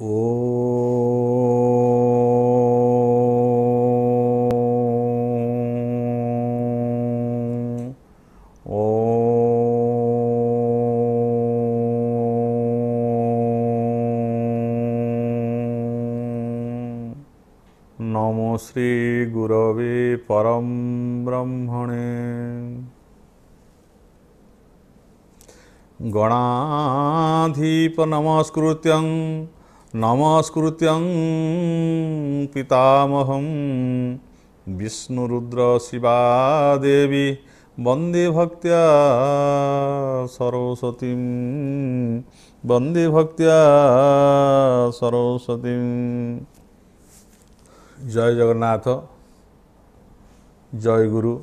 नमो श्री श्रीगुरवे परम ब्रह्मणे गणाधिपनमस्कृत्यं नमस्कृत्यं पितामहं विष्णुरुद्रशिवादेवी वन्दे भक्त्या सरस्वतीं वन्दे भक्त्या सरस्वतीं जय जगन्नाथ जय गुरु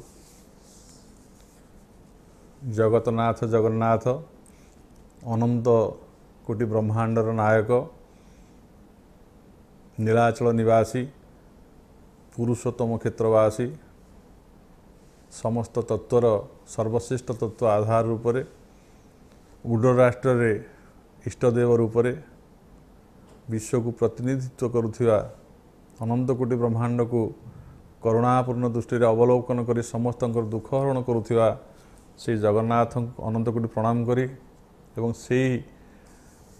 जगतनाथ जगन्नाथ अनंत कोटि ब्रह्माण्डर नायक ନୀଳାଚଳ ନିବାସୀ ପୁରୁଷୋତ୍ତମ କ୍ଷେତ୍ରବାସୀ ସମସ୍ତ ତତ୍ତ୍ୱର ସର୍ବଶ୍ରେଷ୍ଠ ତତ୍ତ୍ୱ ଆଧାର ରୂପରେ ଉଡ଼ ରାଷ୍ଟ୍ରରେ ଇଷ୍ଟଦେବ ରୂପରେ ବିଶ୍ୱକୁ ପ୍ରତିନିଧିତ୍ୱ କରୁଥିବା ଅନନ୍ତ କୋଟି ବ୍ରହ୍ମାଣ୍ଡକୁ କରୁଣାପୂର୍ଣ୍ଣ ଦୃଷ୍ଟିରେ ଅବଲୋକନ କରି ସମସ୍ତଙ୍କର ଦୁଃଖ ହରଣ କରୁଥିବା ସେହି ଜଗନ୍ନାଥଙ୍କୁ ଅନନ୍ତ କୋଟି ପ୍ରଣାମ କରି ଏବଂ ସେଇ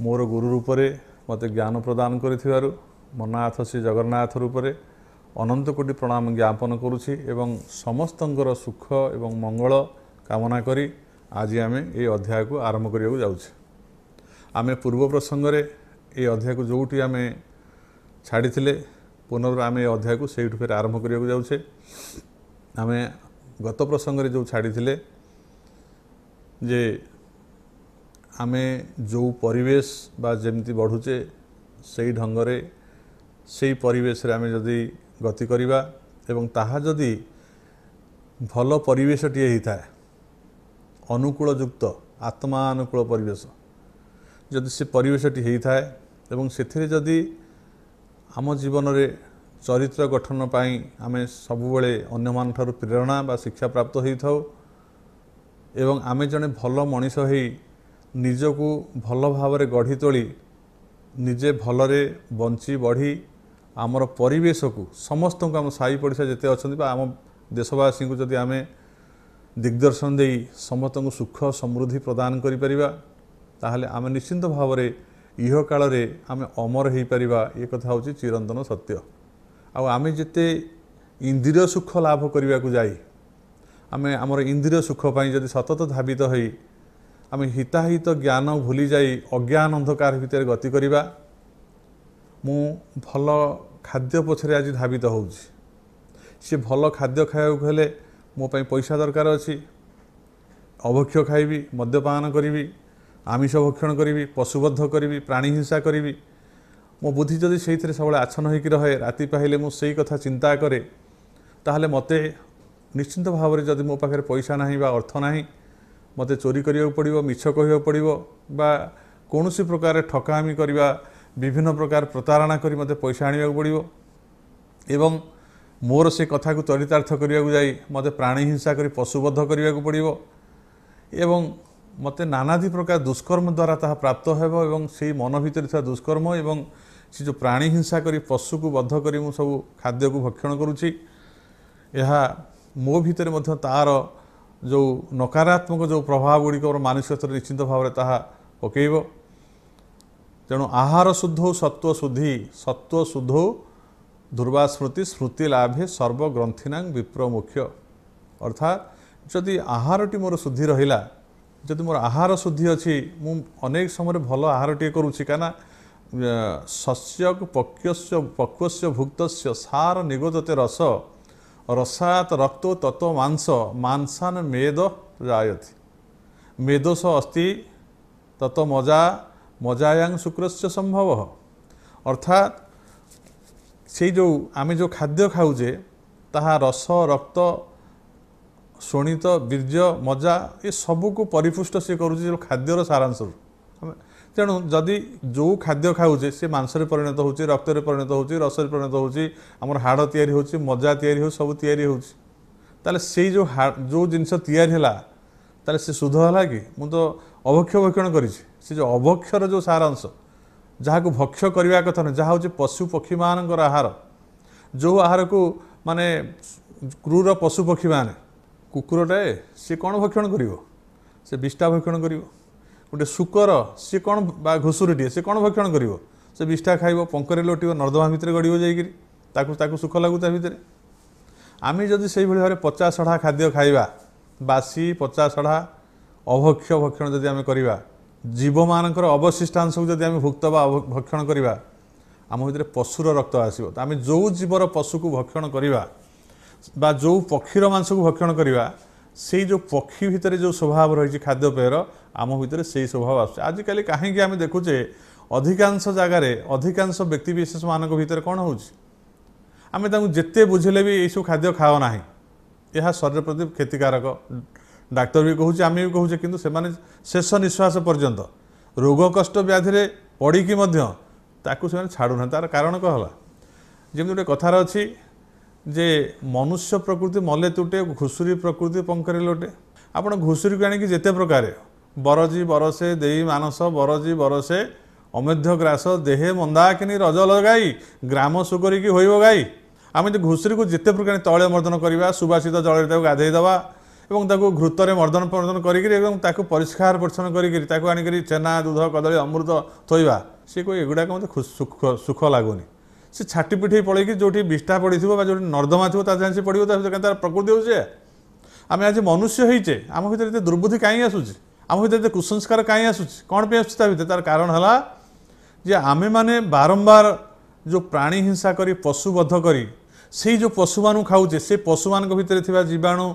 ମୋର ଗୁରୁ ରୂପରେ ମୋତେ ଜ୍ଞାନ ପ୍ରଦାନ କରିଥିବାରୁ ମନାଥ ଶ୍ରୀ ଜଗନ୍ନାଥ ରୂପରେ ଅନନ୍ତ କୋଟି ପ୍ରଣାମ ଜ୍ଞାପନ କରୁଛି ଏବଂ ସମସ୍ତଙ୍କର ସୁଖ ଏବଂ ମଙ୍ଗଳ କାମନା କରି ଆଜି ଆମେ ଏଇ ଅଧ୍ୟାୟକୁ ଆରମ୍ଭ କରିବାକୁ ଯାଉଛେ ଆମେ ପୂର୍ବ ପ୍ରସଙ୍ଗରେ ଏ ଅଧ୍ୟାୟକୁ ଯେଉଁଠି ଆମେ ଛାଡ଼ିଥିଲେ ପୁନର୍ବାର ଆମେ ଏ ଅଧ୍ୟାୟକୁ ସେଇଠୁ ଫେରେ ଆରମ୍ଭ କରିବାକୁ ଯାଉଛେ ଆମେ ଗତ ପ୍ରସଙ୍ଗରେ ଯେଉଁ ଛାଡ଼ିଥିଲେ ଯେ ଆମେ ଯେଉଁ ପରିବେଶ ବା ଯେମିତି ବଢ଼ୁଛେ ସେଇ ଢଙ୍ଗରେ সেই পরিবেশে আমি যদি গতি করা এবং তাহা যদি ভাল পরিবেশটি হয়ে থাকে অনুকূলযুক্ত আত্মানুকূল পরিবেশ যদি সে পরিবেশটি হয়ে থাকে এবং সেথিরে যদি আম জীবনের চরিত্র গঠন পাই আমি সবুলে অন্যমানঠার প্রেরণা বা শিক্ষা প্রাপ্ত হয়ে থাও এবং আমি জনে ভালো মানুষ হয়ে নিজকু ভাল ভাবে গড়ি তোলি নিজে ভালরে বঞ্চি বড়ি ଆମର ପରିବେଶକୁ ସମସ୍ତଙ୍କୁ ଆମ ସାହି ପଡ଼ିଶା ଯେତେ ଅଛନ୍ତି ବା ଆମ ଦେଶବାସୀଙ୍କୁ ଯଦି ଆମେ ଦିଗ୍ଦର୍ଶନ ଦେଇ ସମସ୍ତଙ୍କୁ ସୁଖ ସମୃଦ୍ଧି ପ୍ରଦାନ କରିପାରିବା ତାହେଲେ ଆମେ ନିଶ୍ଚିନ୍ତ ଭାବରେ ଇହ କାଳରେ ଆମେ ଅମର ହୋଇପାରିବା ଏ କଥା ହେଉଛି ଚିରନ୍ତନ ସତ୍ୟ ଆଉ ଆମେ ଯେତେ ଇନ୍ଦ୍ରିୟ ସୁଖ ଲାଭ କରିବାକୁ ଯାଇ ଆମେ ଆମର ଇନ୍ଦ୍ରିୟ ସୁଖ ପାଇଁ ଯଦି ସତତ ଧାବିତ ହୋଇ ଆମେ ହିତାହିତ ଜ୍ଞାନ ଭୁଲି ଯାଇ ଅଜ୍ଞାନ ଅନ୍ଧକାର ଭିତରେ ଗତି କରିବା ମୁଁ ଭଲ ଖାଦ୍ୟ ପଛରେ ଆଜି ଧାବିତ ହେଉଛି ସେ ଭଲ ଖାଦ୍ୟ ଖାଇବାକୁ ହେଲେ ମୋ ପାଇଁ ପଇସା ଦରକାର ଅଛି ଅଭକ୍ଷ ଖାଇବି ମଦ୍ୟପାନ କରିବି ଆମିଷ ଭକ୍ଷଣ କରିବି ପଶୁବଦ୍ଧ କରିବି ପ୍ରାଣୀ ହିଂସା କରିବି ମୋ ବୁଦ୍ଧି ଯଦି ସେଇଥିରେ ସବୁବେଳେ ଆଚ୍ଛନ୍ନ ହୋଇକି ରହେ ରାତି ପାହିଲେ ମୁଁ ସେଇ କଥା ଚିନ୍ତା କରେ ତାହେଲେ ମୋତେ ନିଶ୍ଚିନ୍ତ ଭାବରେ ଯଦି ମୋ ପାଖରେ ପଇସା ନାହିଁ ବା ଅର୍ଥ ନାହିଁ ମୋତେ ଚୋରି କରିବାକୁ ପଡ଼ିବ ମିଛ କହିବାକୁ ପଡ଼ିବ ବା କୌଣସି ପ୍ରକାର ଠକାମି କରିବା ବିଭିନ୍ନ ପ୍ରକାର ପ୍ରତାରଣା କରି ମୋତେ ପଇସା ଆଣିବାକୁ ପଡ଼ିବ ଏବଂ ମୋର ସେ କଥାକୁ ଚରିତାର୍ଥ କରିବାକୁ ଯାଇ ମୋତେ ପ୍ରାଣୀ ହିଂସା କରି ପଶୁବଦ୍ଧ କରିବାକୁ ପଡ଼ିବ ଏବଂ ମୋତେ ନାନାଦି ପ୍ରକାର ଦୁଷ୍କର୍ମ ଦ୍ୱାରା ତାହା ପ୍ରାପ୍ତ ହେବ ଏବଂ ସେହି ମନ ଭିତରେ ଥିବା ଦୁଷ୍କର୍ମ ଏବଂ ସେ ଯେଉଁ ପ୍ରାଣୀ ହିଂସା କରି ପଶୁକୁ ବଦ୍ଧ କରି ମୁଁ ସବୁ ଖାଦ୍ୟକୁ ଭକ୍ଷଣ କରୁଛି ଏହା ମୋ ଭିତରେ ମଧ୍ୟ ତା'ର ଯେଉଁ ନକାରାତ୍ମକ ଯେଉଁ ପ୍ରଭାବ ଗୁଡ଼ିକ ମୋର ମାନସିକ ସ୍ତରରେ ନିଶ୍ଚିନ୍ତ ଭାବରେ ତାହା ପକାଇବ ତେଣୁ ଆହାର ଶୁଦ୍ଧ ସତ୍ଵ ଶୁଦ୍ଧି ସତ୍ଵ ଶୁଦ୍ଧ ଦୁର୍ବା ସ୍ମୃତି ସ୍ମୃତି ଲାଭେ ସର୍ବଗ୍ରନ୍ଥିନାଙ୍ଗ ବିପ୍ର ମୁଖ୍ୟ ଅର୍ଥାତ୍ ଯଦି ଆହାରଟି ମୋର ଶୁଦ୍ଧି ରହିଲା ଯଦି ମୋର ଆହାର ଶୁଦ୍ଧି ଅଛି ମୁଁ ଅନେକ ସମୟରେ ଭଲ ଆହାରଟିଏ କରୁଛି କାହିଁକିନା ଶସ୍ୟ ପକ୍ୟସ୍ୟ ପକ୍ୱସ୍ୟ ଭୁକ୍ତସ୍ୟ ସାର ନିଗୋଦତେ ରସ ରସାୟତ ରକ୍ତ ତତ୍ଵ ମାଂସ ମାଂସାନ ମେଦ ଜାୟତି ମେଦୋଷ ଅସ୍ଥି ତତ୍ଵ ମଜା ମଜାୟାଂ ଶୁକ୍ରଶ୍ୟ ସମ୍ଭବ ଅର୍ଥାତ୍ ସେଇ ଯେଉଁ ଆମେ ଯେଉଁ ଖାଦ୍ୟ ଖାଉଛେ ତାହା ରସ ରକ୍ତ ଶୋଣିତ ବୀର୍ଯ୍ୟ ମଜା ଏସବୁକୁ ପରିପୃଷ୍ଟ ସେ କରୁଛି ଯେଉଁ ଖାଦ୍ୟର ସାରାଂଶରୁ ତେଣୁ ଯଦି ଯେଉଁ ଖାଦ୍ୟ ଖାଉଛେ ସେ ମାଂସରେ ପରିଣତ ହେଉଛି ରକ୍ତରେ ପରିଣତ ହେଉଛି ରସରେ ପରିଣତ ହେଉଛି ଆମର ହାଡ଼ ତିଆରି ହେଉଛି ମଜା ତିଆରି ହେଉଛି ସବୁ ତିଆରି ହେଉଛି ତାହେଲେ ସେଇ ଯେଉଁ ଯେଉଁ ଜିନିଷ ତିଆରି ହେଲା ତାହେଲେ ସେ ଶୁଦ୍ଧ ହେଲା କି ମୁଁ ତ ଅବକ୍ଷ ଭକ୍ଷଣ କରିଛି ସେ ଯେଉଁ ଅବକ୍ଷର ଯେଉଁ ସାରାଂଶ ଯାହାକୁ ଭକ୍ଷ କରିବା କଥା ନୁହେଁ ଯାହା ହେଉଛି ପଶୁ ପକ୍ଷୀମାନଙ୍କର ଆହାର ଯେଉଁ ଆହାରକୁ ମାନେ କ୍ରୁର ପଶୁପକ୍ଷୀମାନେ କୁକୁରଟାଏ ସିଏ କ'ଣ ଭକ୍ଷଣ କରିବ ସେ ବିଷ୍ଠା ଭକ୍ଷଣ କରିବ ଗୋଟେ ଶୁକର ସିଏ କ'ଣ ବା ଘୁଷୁରୀଟିଏ ସେ କ'ଣ ଭକ୍ଷଣ କରିବ ସେ ବିଷ୍ଠା ଖାଇବ ପଙ୍କରେ ଲୋଟିବ ନର୍ଦ୍ଦମା ଭିତରେ ଗଡ଼ିବ ଯାଇକିରି ତାକୁ ତାକୁ ସୁଖ ଲାଗୁ ତା ଭିତରେ ଆମେ ଯଦି ସେହିଭଳି ଭାବରେ ପଚାସଢ଼ା ଖାଦ୍ୟ ଖାଇବା ବାସି ପଚାସଢ଼ା ଅଭକ୍ଷ ଭକ୍ଷଣ ଯଦି ଆମେ କରିବା ଜୀବମାନଙ୍କର ଅବଶିଷ୍ଟାଂଶକୁ ଯଦି ଆମେ ଭୁକ୍ତ ବା ଭକ୍ଷଣ କରିବା ଆମ ଭିତରେ ପଶୁର ରକ୍ତ ଆସିବ ତ ଆମେ ଯେଉଁ ଜୀବର ପଶୁକୁ ଭକ୍ଷଣ କରିବା ବା ଯେଉଁ ପକ୍ଷୀର ମାଂସକୁ ଭକ୍ଷଣ କରିବା ସେଇ ଯେଉଁ ପକ୍ଷୀ ଭିତରେ ଯେଉଁ ସ୍ୱଭାବ ରହିଛି ଖାଦ୍ୟପେୟର ଆମ ଭିତରେ ସେଇ ସ୍ୱଭାବ ଆସୁଛି ଆଜିକାଲି କାହିଁକି ଆମେ ଦେଖୁଛେ ଅଧିକାଂଶ ଜାଗାରେ ଅଧିକାଂଶ ବ୍ୟକ୍ତିବିଶେଷମାନଙ୍କ ଭିତରେ କ'ଣ ହେଉଛି ଆମେ ତାଙ୍କୁ ଯେତେ ବୁଝିଲେ ବି ଏଇସବୁ ଖାଦ୍ୟ ଖାଅ ନାହିଁ ଏହା ଶରୀର ପ୍ରତି କ୍ଷତିକାରକ ଡାକ୍ତର ବି କହୁଛେ ଆମେ ବି କହୁଛେ କିନ୍ତୁ ସେମାନେ ଶେଷ ନିଶ୍ୱାସ ପର୍ଯ୍ୟନ୍ତ ରୋଗ କଷ୍ଟ ବ୍ୟାଧିରେ ପଡ଼ିକି ମଧ୍ୟ ତାକୁ ସେମାନେ ଛାଡ଼ୁନାହାନ୍ତି ତା'ର କାରଣ କ'ଣ ହେଲା ଯେମିତି ଗୋଟେ କଥାରେ ଅଛି ଯେ ମନୁଷ୍ୟ ପ୍ରକୃତି ମଲେ ତୁଟେ ଘୁଷୁରୀ ପ୍ରକୃତି ପଙ୍କରେ ଲୋଟେ ଆପଣ ଘୁଷୁରୀକୁ ଆଣିକି ଯେତେ ପ୍ରକାର ବରଜି ବରସେ ଦେଇ ମାନସ ବରଜି ବରସେ ଅମେଧ୍ୟ ଗ୍ରାସ ଦେହେ ମନ୍ଦାକିନି ରଜ ଲଗାଇ ଗ୍ରାମ ସୁଗରିକି ହୋଇବ ଗାଈ ଆମେ ଯଦି ଘୁଷୁରୀକୁ ଯେତେ ପ୍ରକାର ତୈଳ ମର୍ଦ୍ଦନ କରିବା ସୁବାସିତ ଜଳରେ ତାକୁ ଗାଧେଇ ଦେବା ଏବଂ ତାକୁ ଘୃତରେ ମର୍ଦ୍ଦନ ପର୍ଦ୍ଦନ କରିକିରି ଏବଂ ତାକୁ ପରିଷ୍କାର ପରିଚ୍ଛନ୍ନ କରିକିରି ତାକୁ ଆଣିକରି ଚେନା ଦୁଧ କଦଳୀ ଅମୃତ ଥୋଇବା ସିଏ କହିବେ ଏଗୁଡ଼ାକ ମୋତେ ସୁଖ ଲାଗୁନି ସେ ଛାଟି ପିଠେଇ ପଳେଇକି ଯେଉଁଠି ବିଷ୍ଠା ପଡ଼ିଥିବ ବା ଯେଉଁଠି ନର୍ଦ୍ଦମା ଥିବ ତା ଯାଏଁ ସେ ପଡ଼ିବ ତା ସହିତ ତା'ର ପ୍ରକୃତି ହେଉଛି ଆମେ ଆଜି ମନୁଷ୍ୟ ହେଇଛେ ଆମ ଭିତରେ ଏତେ ଦୁର୍ବୁଦ୍ଧି କାହିଁ ଆସୁଛି ଆମ ଭିତରେ ଏତେ କୁସଂସ୍କାର କାହିଁ ଆସୁଛି କ'ଣ ପାଇଁ ଆସୁଛି ତା ଭିତରେ ତା'ର କାରଣ ହେଲା ଯେ ଆମେମାନେ ବାରମ୍ବାର ଯେଉଁ ପ୍ରାଣୀ ହିଂସା କରି ପଶୁବଦ୍ଧ କରି ସେଇ ଯେଉଁ ପଶୁମାନଙ୍କୁ ଖାଉଛେ ସେ ପଶୁମାନଙ୍କ ଭିତରେ ଥିବା ଜୀବାଣୁ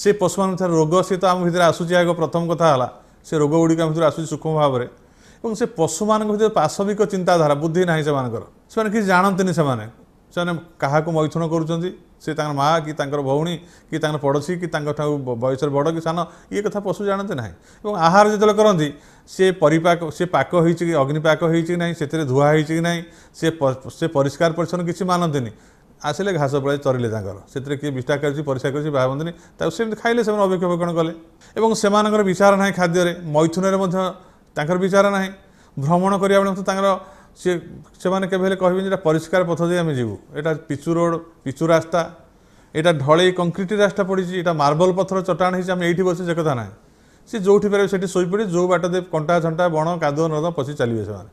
ସେ ପଶୁମାନଙ୍କଠାରେ ରୋଗ ସେ ତ ଆମ ଭିତରେ ଆସୁଛି ଆଗ ପ୍ରଥମ କଥା ହେଲା ସେ ରୋଗ ଗୁଡ଼ିକ ଆମ ଭିତରେ ଆସୁଛି ସୂକ୍ଷ୍ମ ଭାବରେ ଏବଂ ସେ ପଶୁମାନଙ୍କ ଭିତରେ ପାଶବିକ ଚିନ୍ତାଧାରା ବୁଦ୍ଧି ନାହିଁ ସେମାନଙ୍କର ସେମାନେ କିଛି ଜାଣନ୍ତିନି ସେମାନେ ସେମାନେ କାହାକୁ ମୈଥୁନ କରୁଛନ୍ତି ସେ ତାଙ୍କର ମା କି ତାଙ୍କର ଭଉଣୀ କି ତାଙ୍କର ପଡ଼ୋଶୀ କି ତାଙ୍କ ଠାରୁ ବୟସରେ ବଡ଼ କି ସାନ ଇଏ କଥା ପଶୁ ଜାଣନ୍ତି ନାହିଁ ଏବଂ ଆହାର ଯେତେବେଳେ କରନ୍ତି ସେ ପରିପାକ ସେ ପାକ ହୋଇଛି କି ଅଗ୍ନିପାକ ହୋଇଛି କି ନାହିଁ ସେଥିରେ ଧୁଆ ହୋଇଛି କି ନାହିଁ ସେ ସେ ପରିଷ୍କାର ପରିଚ୍ଛନ୍ନ କିଛି ମାନନ୍ତିନି ଆସିଲେ ଘାସ ପଳାଇ ଚରିଲେ ତାଙ୍କର ସେଥିରେ କିଏ ବିଷ୍ଠା କରିଛି ପରିଶ୍ରା କରିଛି ବାହା ବନ୍ଧୁନି ତାକୁ ସେମିତି ଖାଇଲେ ସେମାନେ ଅବକ୍ଷୋଭ କ'ଣ କଲେ ଏବଂ ସେମାନଙ୍କର ବିଚାର ନାହିଁ ଖାଦ୍ୟରେ ମୈଥୁନରେ ମଧ୍ୟ ତାଙ୍କର ବିଚାର ନାହିଁ ଭ୍ରମଣ କରିବା ବେଳେ ମଧ୍ୟ ତାଙ୍କର ସିଏ ସେମାନେ କେବେ ହେଲେ କହିବେନି ଏଇଟା ପରିଷ୍କାର ପଥ ଦେଇ ଆମେ ଯିବୁ ଏଇଟା ପିଚୁ ରୋଡ୍ ପିଚୁ ରାସ୍ତା ଏଇଟା ଢଳେଇ କଂକ୍ରିଟ ରାସ୍ତା ପଡ଼ିଛି ଏଇଟା ମାର୍ବଲ ପଥର ଚଟାଣ ହେଇଛି ଆମେ ଏଇଠି ବସିଛୁ ସେ କଥା ନାହିଁ ସିଏ ଯେଉଁଠି ପାରିବେ ସେଠି ଶୋଇପଡ଼ିବେ ଯେଉଁ ବାଟ ଦେବେ କଣ୍ଟା ଛଣ୍ଟା ବଣ କାଦୁଅ ନଦ ପଶି ଚାଲିବେ ସେମାନେ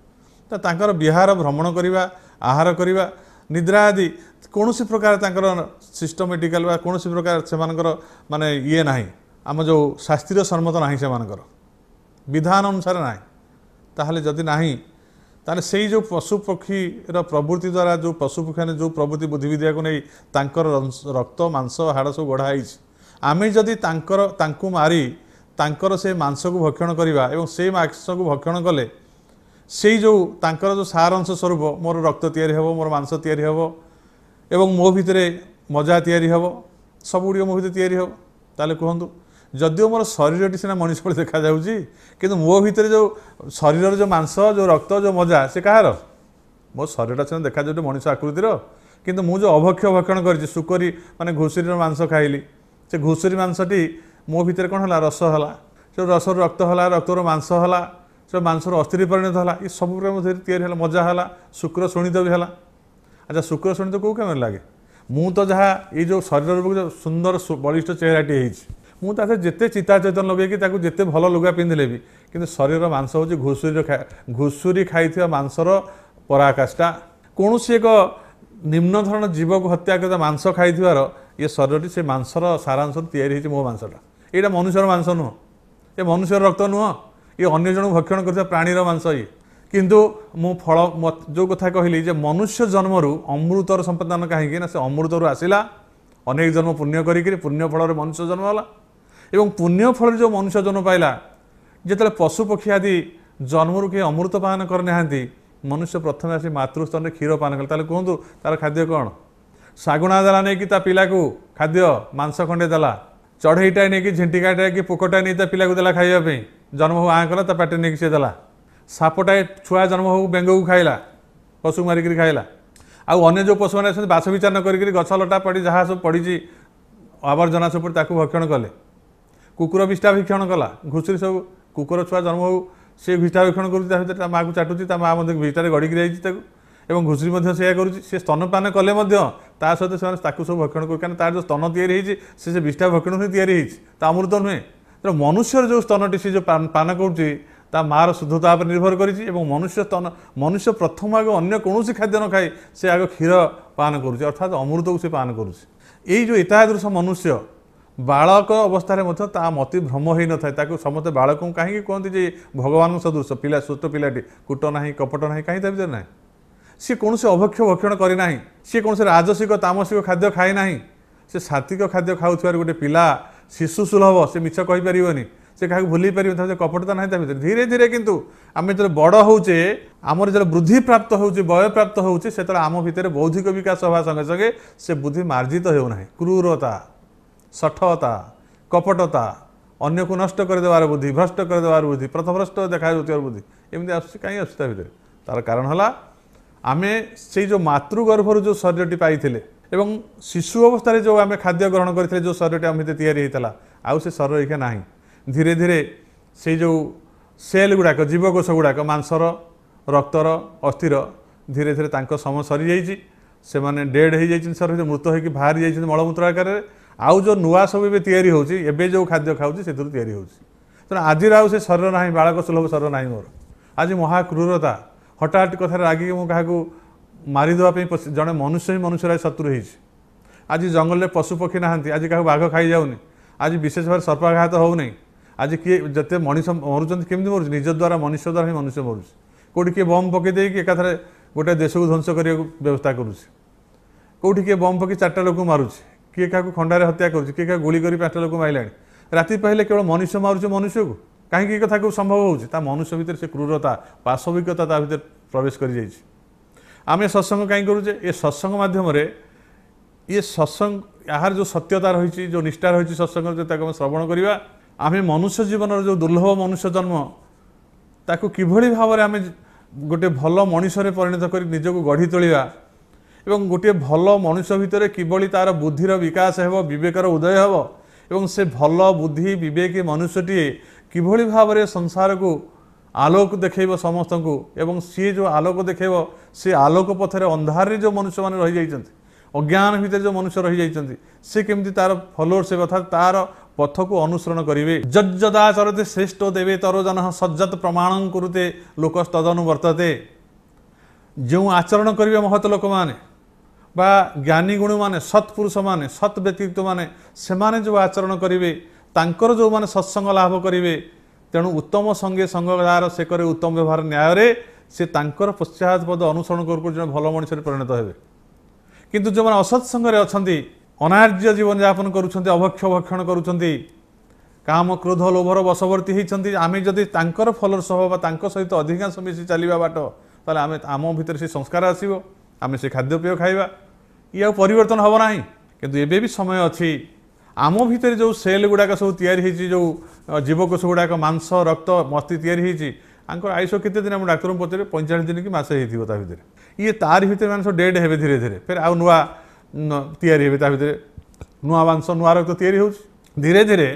ତ ତାଙ୍କର ବିହାର ଭ୍ରମଣ କରିବା ଆହାର କରିବା ନିଦ୍ରା ଆଦି କୌଣସି ପ୍ରକାର ତାଙ୍କର ସିଷ୍ଟମେଟିକାଲ ବା କୌଣସି ପ୍ରକାର ସେମାନଙ୍କର ମାନେ ଇଏ ନାହିଁ ଆମ ଯେଉଁ ଶାସ୍ତ୍ରୀୟ ସମ୍ମତ ନାହିଁ ସେମାନଙ୍କର ବିଧାନ ଅନୁସାରେ ନାହିଁ ତାହେଲେ ଯଦି ନାହିଁ ତାହେଲେ ସେଇ ଯେଉଁ ପଶୁପକ୍ଷୀର ପ୍ରବୃତ୍ତି ଦ୍ୱାରା ଯେଉଁ ପଶୁପକ୍ଷୀମାନେ ଯେଉଁ ପ୍ରବୃତ୍ତି ବୁଦ୍ଧିବିଦ୍ୟାକୁ ନେଇ ତାଙ୍କର ରକ୍ତ ମାଂସ ହାଡ଼ ସବୁ ଗଢ଼ା ହେଇଛି ଆମେ ଯଦି ତାଙ୍କର ତାଙ୍କୁ ମାରି ତାଙ୍କର ସେ ମାଂସକୁ ଭକ୍ଷଣ କରିବା ଏବଂ ସେଇ ମାଂସକୁ ଭକ୍ଷଣ କଲେ ସେଇ ଯେଉଁ ତାଙ୍କର ଯେଉଁ ସାର ଅଂଶ ସ୍ୱରୂପ ମୋର ରକ୍ତ ତିଆରି ହେବ ମୋର ମାଂସ ତିଆରି ହେବ ଏବଂ ମୋ ଭିତରେ ମଜା ତିଆରି ହେବ ସବୁଗୁଡ଼ିକ ମୋ ଭିତରେ ତିଆରି ହେବ ତାହେଲେ କୁହନ୍ତୁ ଯଦିଓ ମୋର ଶରୀରଟି ସିନା ମଣିଷ ଭଳି ଦେଖାଯାଉଛି କିନ୍ତୁ ମୋ ଭିତରେ ଯେଉଁ ଶରୀରର ଯେଉଁ ମାଂସ ଯେଉଁ ରକ୍ତ ଯେଉଁ ମଜା ସେ କାହାର ମୋ ଶରୀରଟା ସିନା ଦେଖାଯାଉଛି ମଣିଷ ଆକୃତିର କିନ୍ତୁ ମୁଁ ଯେଉଁ ଅଭକ୍ଷ ଭକ୍ଷଣ କରିଛି ଶୁକରୀ ମାନେ ଘୁଷୁରୀର ମାଂସ ଖାଇଲି ସେ ଘୁଷୁରୀ ମାଂସଟି ମୋ ଭିତରେ କ'ଣ ହେଲା ରସ ହେଲା ସେ ରସର ରକ୍ତ ହେଲା ରକ୍ତର ମାଂସ ହେଲା ସେ ମାଂସର ଅସ୍ଥିରେ ପରିଣତ ହେଲା ଏ ସବୁ ପ୍ରକାର ମୋ ତିଆରି ହେଲା ମଜା ହେଲା ଶୁକ୍ର ଶୁଣିତ ବି ହେଲା ଆଚ୍ଛା ଶୁକ୍ର ଶନି ତ କେଉଁ କେମିତି ଲାଗେ ମୁଁ ତ ଯାହା ଏଇ ଯେଉଁ ଶରୀର ରୂପକୁ ସୁନ୍ଦର ବଳିଷ୍ଠ ଚେହେରାଟି ହେଇଛି ମୁଁ ତା ସହିତ ଯେତେ ଚିତା ଚୈତନ୍ୟ ଲଗେଇକି ତାକୁ ଯେତେ ଭଲ ଲୁଗା ପିନ୍ଧିଲେ ବି କିନ୍ତୁ ଶରୀରର ମାଂସ ହେଉଛି ଘୁଷୁରୀର ଘୁଷୁରୀ ଖାଇଥିବା ମାଂସର ପରାକାଷ୍ଠା କୌଣସି ଏକ ନିମ୍ନ ଧରଣ ଜୀବକୁ ହତ୍ୟା କରିଥିବା ମାଂସ ଖାଇଥିବାର ଇଏ ଶରୀରଟି ସେ ମାଂସର ସାରାଂଶ ତିଆରି ହେଇଛି ମୋ ମାଂସଟା ଏଇଟା ମନୁଷ୍ୟର ମାଂସ ନୁହଁ ଏ ମନୁଷ୍ୟର ରକ୍ତ ନୁହଁ ଇଏ ଅନ୍ୟ ଜଣଙ୍କୁ ଭକ୍ଷଣ କରିଥିବା ପ୍ରାଣୀର ମାଂସ ଇଏ କିନ୍ତୁ ମୁଁ ଫଳ ଯେଉଁ କଥା କହିଲି ଯେ ମନୁଷ୍ୟ ଜନ୍ମରୁ ଅମୃତର ସମ୍ପାଦନ କାହିଁକି ନା ସେ ଅମୃତରୁ ଆସିଲା ଅନେକ ଜନ୍ମ ପୁଣ୍ୟ କରିକିରି ପୁଣ୍ୟ ଫଳରେ ମନୁଷ୍ୟ ଜନ୍ମ ହେଲା ଏବଂ ପୁଣ୍ୟ ଫଳରେ ଯେଉଁ ମନୁଷ୍ୟ ଜନ୍ମ ପାଇଲା ଯେତେବେଳେ ପଶୁପକ୍ଷୀ ଆଦି ଜନ୍ମରୁ କେହି ଅମୃତ ପାନ କରିନାହାନ୍ତି ମନୁଷ୍ୟ ପ୍ରଥମେ ଆସି ମାତୃସ୍ତରରେ କ୍ଷୀର ପାନ କଲେ ତାହେଲେ କୁହନ୍ତୁ ତା'ର ଖାଦ୍ୟ କ'ଣ ଶାଗୁଣା ଦେଲା ନେଇକି ତା ପିଲାକୁ ଖାଦ୍ୟ ମାଂସ ଖଣ୍ଡେ ଦେଲା ଚଢ଼େଇଟାଏ ନେଇକି ଝିଣ୍ଟିକାଟାଏ କି ପୋକଟାଏ ନେଇ ତା ପିଲାକୁ ଦେଲା ଖାଇବା ପାଇଁ ଜନ୍ମ ହଉ ଆଁ କଲା ତା ପାଟି ନେଇକି ସେ ଦେଲା ସାପଟାଏ ଛୁଆ ଜନ୍ମ ହେଉ ବେଙ୍ଗକୁ ଖାଇଲା ପଶୁକୁ ମାରିକରି ଖାଇଲା ଆଉ ଅନ୍ୟ ଯେଉଁ ପଶୁମାନେ ଅଛନ୍ତି ବାଛ ବିଚାର ନ କରିକି ଗଛ ଲଟା ପଡ଼ି ଯାହା ସବୁ ପଡ଼ିଛି ଆବର୍ଜନା ସବୁ ତାକୁ ଭକ୍ଷଣ କଲେ କୁକୁର ବିଷ୍ଟାଭିକ୍ଷଣ କଲା ଘୁଷୁରୀ ସବୁ କୁକୁର ଛୁଆ ଜନ୍ମ ହେଉ ସେ ଭିଷ୍ଟାଭିକ୍ଷଣ କରୁଛି ତା ଭିତରେ ତା ମାଆକୁ ଚାଟୁଛି ତା ମାଆ ମଧ୍ୟ ଭିଷ୍ଟାରେ ଗଡ଼ିକି ଯାଇଛି ତାକୁ ଏବଂ ଘୁଷୁରୀ ମଧ୍ୟ ସେୟା କରୁଛି ସେ ସ୍ତନପାନ କଲେ ମଧ୍ୟ ତା ସହିତ ସେମାନେ ତାକୁ ସବୁ ଭକ୍ଷଣ କରୁ କାରଣ ତାର ଯେଉଁ ସ୍ତନ ତିଆରି ହେଇଛି ସେ ସେ ବିଷ୍ଟା ଭକ୍ଷଣ ହିଁ ତିଆରି ହେଇଛି ତା ଅମୃତ ନୁହେଁ ତେଣୁ ମନୁଷ୍ୟର ଯେଉଁ ସ୍ତନଟି ସେ ଯେଉଁ ପାନ କରୁଛି ତା ମାଆର ଶୁଦ୍ଧତା ଉପରେ ନିର୍ଭର କରିଛି ଏବଂ ମନୁଷ୍ୟ ସ୍ତନ ମନୁଷ୍ୟ ପ୍ରଥମ ଆଗ ଅନ୍ୟ କୌଣସି ଖାଦ୍ୟ ନ ଖାଇ ସେ ଆଗ କ୍ଷୀର ପାନ କରୁଛି ଅର୍ଥାତ୍ ଅମୃତକୁ ସେ ପାନ କରୁଛି ଏଇ ଯେଉଁ ଏତାଦୃଶ ମନୁଷ୍ୟ ବାଳକ ଅବସ୍ଥାରେ ମଧ୍ୟ ତା ମତି ଭ୍ରମ ହୋଇନଥାଏ ତାକୁ ସମସ୍ତେ ବାଳକଙ୍କୁ କାହିଁକି କୁହନ୍ତି ଯେ ଭଗବାନଙ୍କ ସଦୃଶ ପିଲା ସୁସ୍ଥ ପିଲାଟି କୁଟ ନାହିଁ କପଟ ନାହିଁ କାହିଁ ତା ଭିତରେ ନାହିଁ ସିଏ କୌଣସି ଅଭକ୍ଷ ଭକ୍ଷଣ କରିନାହିଁ ସିଏ କୌଣସି ରାଜସିକ ତାମସିକ ଖାଦ୍ୟ ଖାଇନାହିଁ ସେ ସାତ୍ତ୍ୱିକ ଖାଦ୍ୟ ଖାଉଥିବାରୁ ଗୋଟେ ପିଲା ଶିଶୁ ସୁଲଭ ସେ ମିଛ କହିପାରିବନି ସେ କାହାକୁ ଭୁଲି ପାରିନଥାଉ ସେ କପଟତା ନାହିଁ ତା ଭିତରେ ଧୀରେ ଧୀରେ କିନ୍ତୁ ଆମେ ଯେତେବେଳେ ବଡ଼ ହେଉଛେ ଆମର ଯେତେବେଳେ ବୃଦ୍ଧି ପ୍ରାପ୍ତ ହେଉଛି ବୟ ପ୍ରାପ୍ତ ହେଉଛି ସେତେବେଳେ ଆମ ଭିତରେ ବୌଦ୍ଧିକ ବିକାଶ ହେବା ସଙ୍ଗେ ସଙ୍ଗେ ସେ ବୁଦ୍ଧି ମାର୍ଜିତ ହେଉନାହିଁ କ୍ରୂରତା ସଠତା କପଟତା ଅନ୍ୟକୁ ନଷ୍ଟ କରିଦେବାର ବୁଦ୍ଧି ଭ୍ରଷ୍ଟ କରିଦେବାର ବୁଦ୍ଧି ପ୍ରଥମଭ୍ରଷ୍ଟ ଦେଖାଯାଉଥିବାର ବୁଦ୍ଧି ଏମିତି ଆସୁଛି କାହିଁ ଆସୁଛି ତା ଭିତରେ ତାର କାରଣ ହେଲା ଆମେ ସେଇ ଯେଉଁ ମାତୃଗର୍ଭରୁ ଯେଉଁ ଶରୀରଟି ପାଇଥିଲେ ଏବଂ ଶିଶୁ ଅବସ୍ଥାରେ ଯେଉଁ ଆମେ ଖାଦ୍ୟ ଗ୍ରହଣ କରିଥିଲେ ଯେଉଁ ଶରୀରଟି ଆମ ଭିତରେ ତିଆରି ହେଇଥିଲା ଆଉ ସେ ଶରୀର ଏଇଖା ନାହିଁ ଧୀରେ ଧୀରେ ସେଇ ଯେଉଁ ସେଲ୍ ଗୁଡ଼ାକ ଜୀବକୋଷ ଗୁଡ଼ାକ ମାଂସର ରକ୍ତର ଅସ୍ଥିର ଧୀରେ ଧୀରେ ତାଙ୍କ ସମୟ ସରିଯାଇଛି ସେମାନେ ଡେଡ଼୍ ହୋଇଯାଇଛନ୍ତି ସର ମୃତ ହୋଇକି ବାହାରି ଯାଇଛନ୍ତି ମଳମୂତ୍ର ଆକାରରେ ଆଉ ଯେଉଁ ନୂଆ ସବୁ ଏବେ ତିଆରି ହେଉଛି ଏବେ ଯେଉଁ ଖାଦ୍ୟ ଖାଉଛି ସେଥିରୁ ତିଆରି ହେଉଛି ତେଣୁ ଆଜିର ଆଉ ସେ ଶରୀର ନାହିଁ ବାଳକ ସୁଲଭ ଶରୀର ନାହିଁ ମୋର ଆଜି ମହାକ୍ରୁରତା ହଠାତ୍ କଥାରେ ରାଗିକି ମୁଁ କାହାକୁ ମାରିଦେବା ପାଇଁ ଜଣେ ମନୁଷ୍ୟ ହିଁ ମନୁଷ୍ୟର ଶତ୍ରୁ ହୋଇଛି ଆଜି ଜଙ୍ଗଲରେ ପଶୁପକ୍ଷୀ ନାହାନ୍ତି ଆଜି କାହାକୁ ବାଘ ଖାଇଯାଉନି ଆଜି ବିଶେଷ ଭାବରେ ସର୍ପାଘାତ ହେଉନାହିଁ ଆଜି କିଏ ଯେତେ ମଣିଷ ମରୁଛନ୍ତି କେମିତି ମରୁଛି ନିଜ ଦ୍ୱାରା ମନୁଷ୍ୟ ଦ୍ୱାରା ହିଁ ମନୁଷ୍ୟ ମରୁଛି କେଉଁଠି କିଏ ବମ୍ ପକାଇ ଦେଇକି ଏକାଥରେ ଗୋଟେ ଦେଶକୁ ଧ୍ୱଂସ କରିବାକୁ ବ୍ୟବସ୍ଥା କରୁଛି କେଉଁଠି କିଏ ବମ୍ ପକାଇ ଚାରିଟା ଲୋକ ମାରୁଛି କିଏ କାହାକୁ ଖଣ୍ଡାରେ ହତ୍ୟା କରୁଛି କିଏ କାହାକୁ ଗୁଳି କରି ପାଞ୍ଚଟା ଲୋକ ମାରିଲାଣି ରାତି ପାଇଲେ କେବଳ ମନୁଷ୍ୟ ମାରୁଛି ମନୁଷ୍ୟକୁ କାହିଁକି ଏ କଥାକୁ ସମ୍ଭବ ହେଉଛି ତା ମନୁଷ୍ୟ ଭିତରେ ସେ କ୍ରୁରତା ପାଶବିକତା ତା ଭିତରେ ପ୍ରବେଶ କରିଯାଇଛି ଆମେ ସତ୍ସଙ୍ଗ କାହିଁ କରୁଛେ ଏ ସତ୍ସଙ୍ଗ ମାଧ୍ୟମରେ ଇଏ ସତ୍ସଙ୍ଗ ଏହାର ଯେଉଁ ସତ୍ୟତା ରହିଛି ଯେଉଁ ନିଷ୍ଠା ରହିଛି ସତ୍ସଙ୍ଗ ଯେଉଁ ତାକୁ ଆମେ ଶ୍ରବଣ କରିବା ଆମେ ମନୁଷ୍ୟ ଜୀବନର ଯେଉଁ ଦୁର୍ଲଭ ମନୁଷ୍ୟ ଜନ୍ମ ତାକୁ କିଭଳି ଭାବରେ ଆମେ ଗୋଟିଏ ଭଲ ମଣିଷରେ ପରିଣତ କରି ନିଜକୁ ଗଢ଼ି ତୋଳିବା ଏବଂ ଗୋଟିଏ ଭଲ ମଣିଷ ଭିତରେ କିଭଳି ତା'ର ବୁଦ୍ଧିର ବିକାଶ ହେବ ବିବେକର ଉଦୟ ହେବ ଏବଂ ସେ ଭଲ ବୁଦ୍ଧି ବିବେକୀ ମନୁଷ୍ୟଟିଏ କିଭଳି ଭାବରେ ସଂସାରକୁ ଆଲୋକ ଦେଖାଇବ ସମସ୍ତଙ୍କୁ ଏବଂ ସିଏ ଯେଉଁ ଆଲୋକ ଦେଖାଇବ ସେ ଆଲୋକ ପଥରେ ଅନ୍ଧାରରେ ଯେଉଁ ମନୁଷ୍ୟମାନେ ରହିଯାଇଛନ୍ତି ଅଜ୍ଞାନ ଭିତରେ ଯେଉଁ ମନୁଷ୍ୟ ରହିଯାଇଛନ୍ତି ସେ କେମିତି ତାର ଫଲୋର୍ସ ହେବେ ଅର୍ଥାତ୍ ତାର ପଥକୁ ଅନୁସରଣ କରିବେ ଯଜ୍ଜଦା ଚରତେ ଶ୍ରେଷ୍ଠ ଦେବେ ତର ଜନ ସଜ୍ଜତ ପ୍ରମାଣ କରୁତେ ଲୋକ ତଦନୁବର୍ତ୍ତତେ ଯେଉଁ ଆଚରଣ କରିବେ ମହତ ଲୋକମାନେ ବା ଜ୍ଞାନୀଗୁଣୀମାନେ ସତ୍ପୁରୁଷମାନେ ସତ୍ ବ୍ୟକ୍ତିତ୍ୱମାନେ ସେମାନେ ଯେଉଁ ଆଚରଣ କରିବେ ତାଙ୍କର ଯେଉଁମାନେ ସତ୍ସଙ୍ଗ ଲାଭ କରିବେ ତେଣୁ ଉତ୍ତମ ସଙ୍ଗେ ସଙ୍ଗ ଯାହାର ସେ କରେ ଉତ୍ତମ ବ୍ୟବହାର ନ୍ୟାୟରେ ସେ ତାଙ୍କର ପଶ୍ଚାତ ପଦ ଅନୁସରଣ କରୁ କରୁ ଜଣେ ଭଲ ମଣିଷରେ ପରିଣତ ହେବେ କିନ୍ତୁ ଯେଉଁମାନେ ଅସତ୍ସଙ୍ଗରେ ଅଛନ୍ତି ଅନାର୍ଯ୍ୟ ଜୀବନଯାପନ କରୁଛନ୍ତି ଅଭକ୍ଷ ଭକ୍ଷଣ କରୁଛନ୍ତି କାମ କ୍ରୋଧ ଲୋଭର ବଶବର୍ତ୍ତୀ ହୋଇଛନ୍ତି ଆମେ ଯଦି ତାଙ୍କର ଫଲୋର୍ସ ହେବା ବା ତାଙ୍କ ସହିତ ଅଧିକାଂଶ ମିଶି ଚାଲିବା ବାଟ ତାହେଲେ ଆମେ ଆମ ଭିତରେ ସେ ସଂସ୍କାର ଆସିବ ଆମେ ସେ ଖାଦ୍ୟପେୟ ଖାଇବା ଇଏ ଆଉ ପରିବର୍ତ୍ତନ ହେବ ନାହିଁ କିନ୍ତୁ ଏବେ ବି ସମୟ ଅଛି ଆମ ଭିତରେ ଯେଉଁ ସେଲ୍ ଗୁଡ଼ାକ ସବୁ ତିଆରି ହୋଇଛି ଯେଉଁ ଜୀବକୋଷ ଗୁଡ଼ାକ ମାଂସ ରକ୍ତ ମସ୍ତି ତିଆରି ହୋଇଛି ତାଙ୍କର ଆୟୁଷ କେତେ ଦିନ ଆମ ଡାକ୍ତରଙ୍କୁ ପଚାରିବେ ପଇଁଚାଳିଶ ଦିନ କି ମାସେ ହୋଇଥିବ ତା ଭିତରେ ଇଏ ତାର ଭିତରେ ମାନେ ସବୁ ଡେଡ଼୍ ହେବେ ଧୀରେ ଧୀରେ ଫେର ଆଉ ନୂଆ ତିଆରି ହେବେ ତା ଭିତରେ ନୂଆ ମାଂସ ନୂଆ ରକ୍ତ ତିଆରି ହେଉଛି ଧୀରେ ଧୀରେ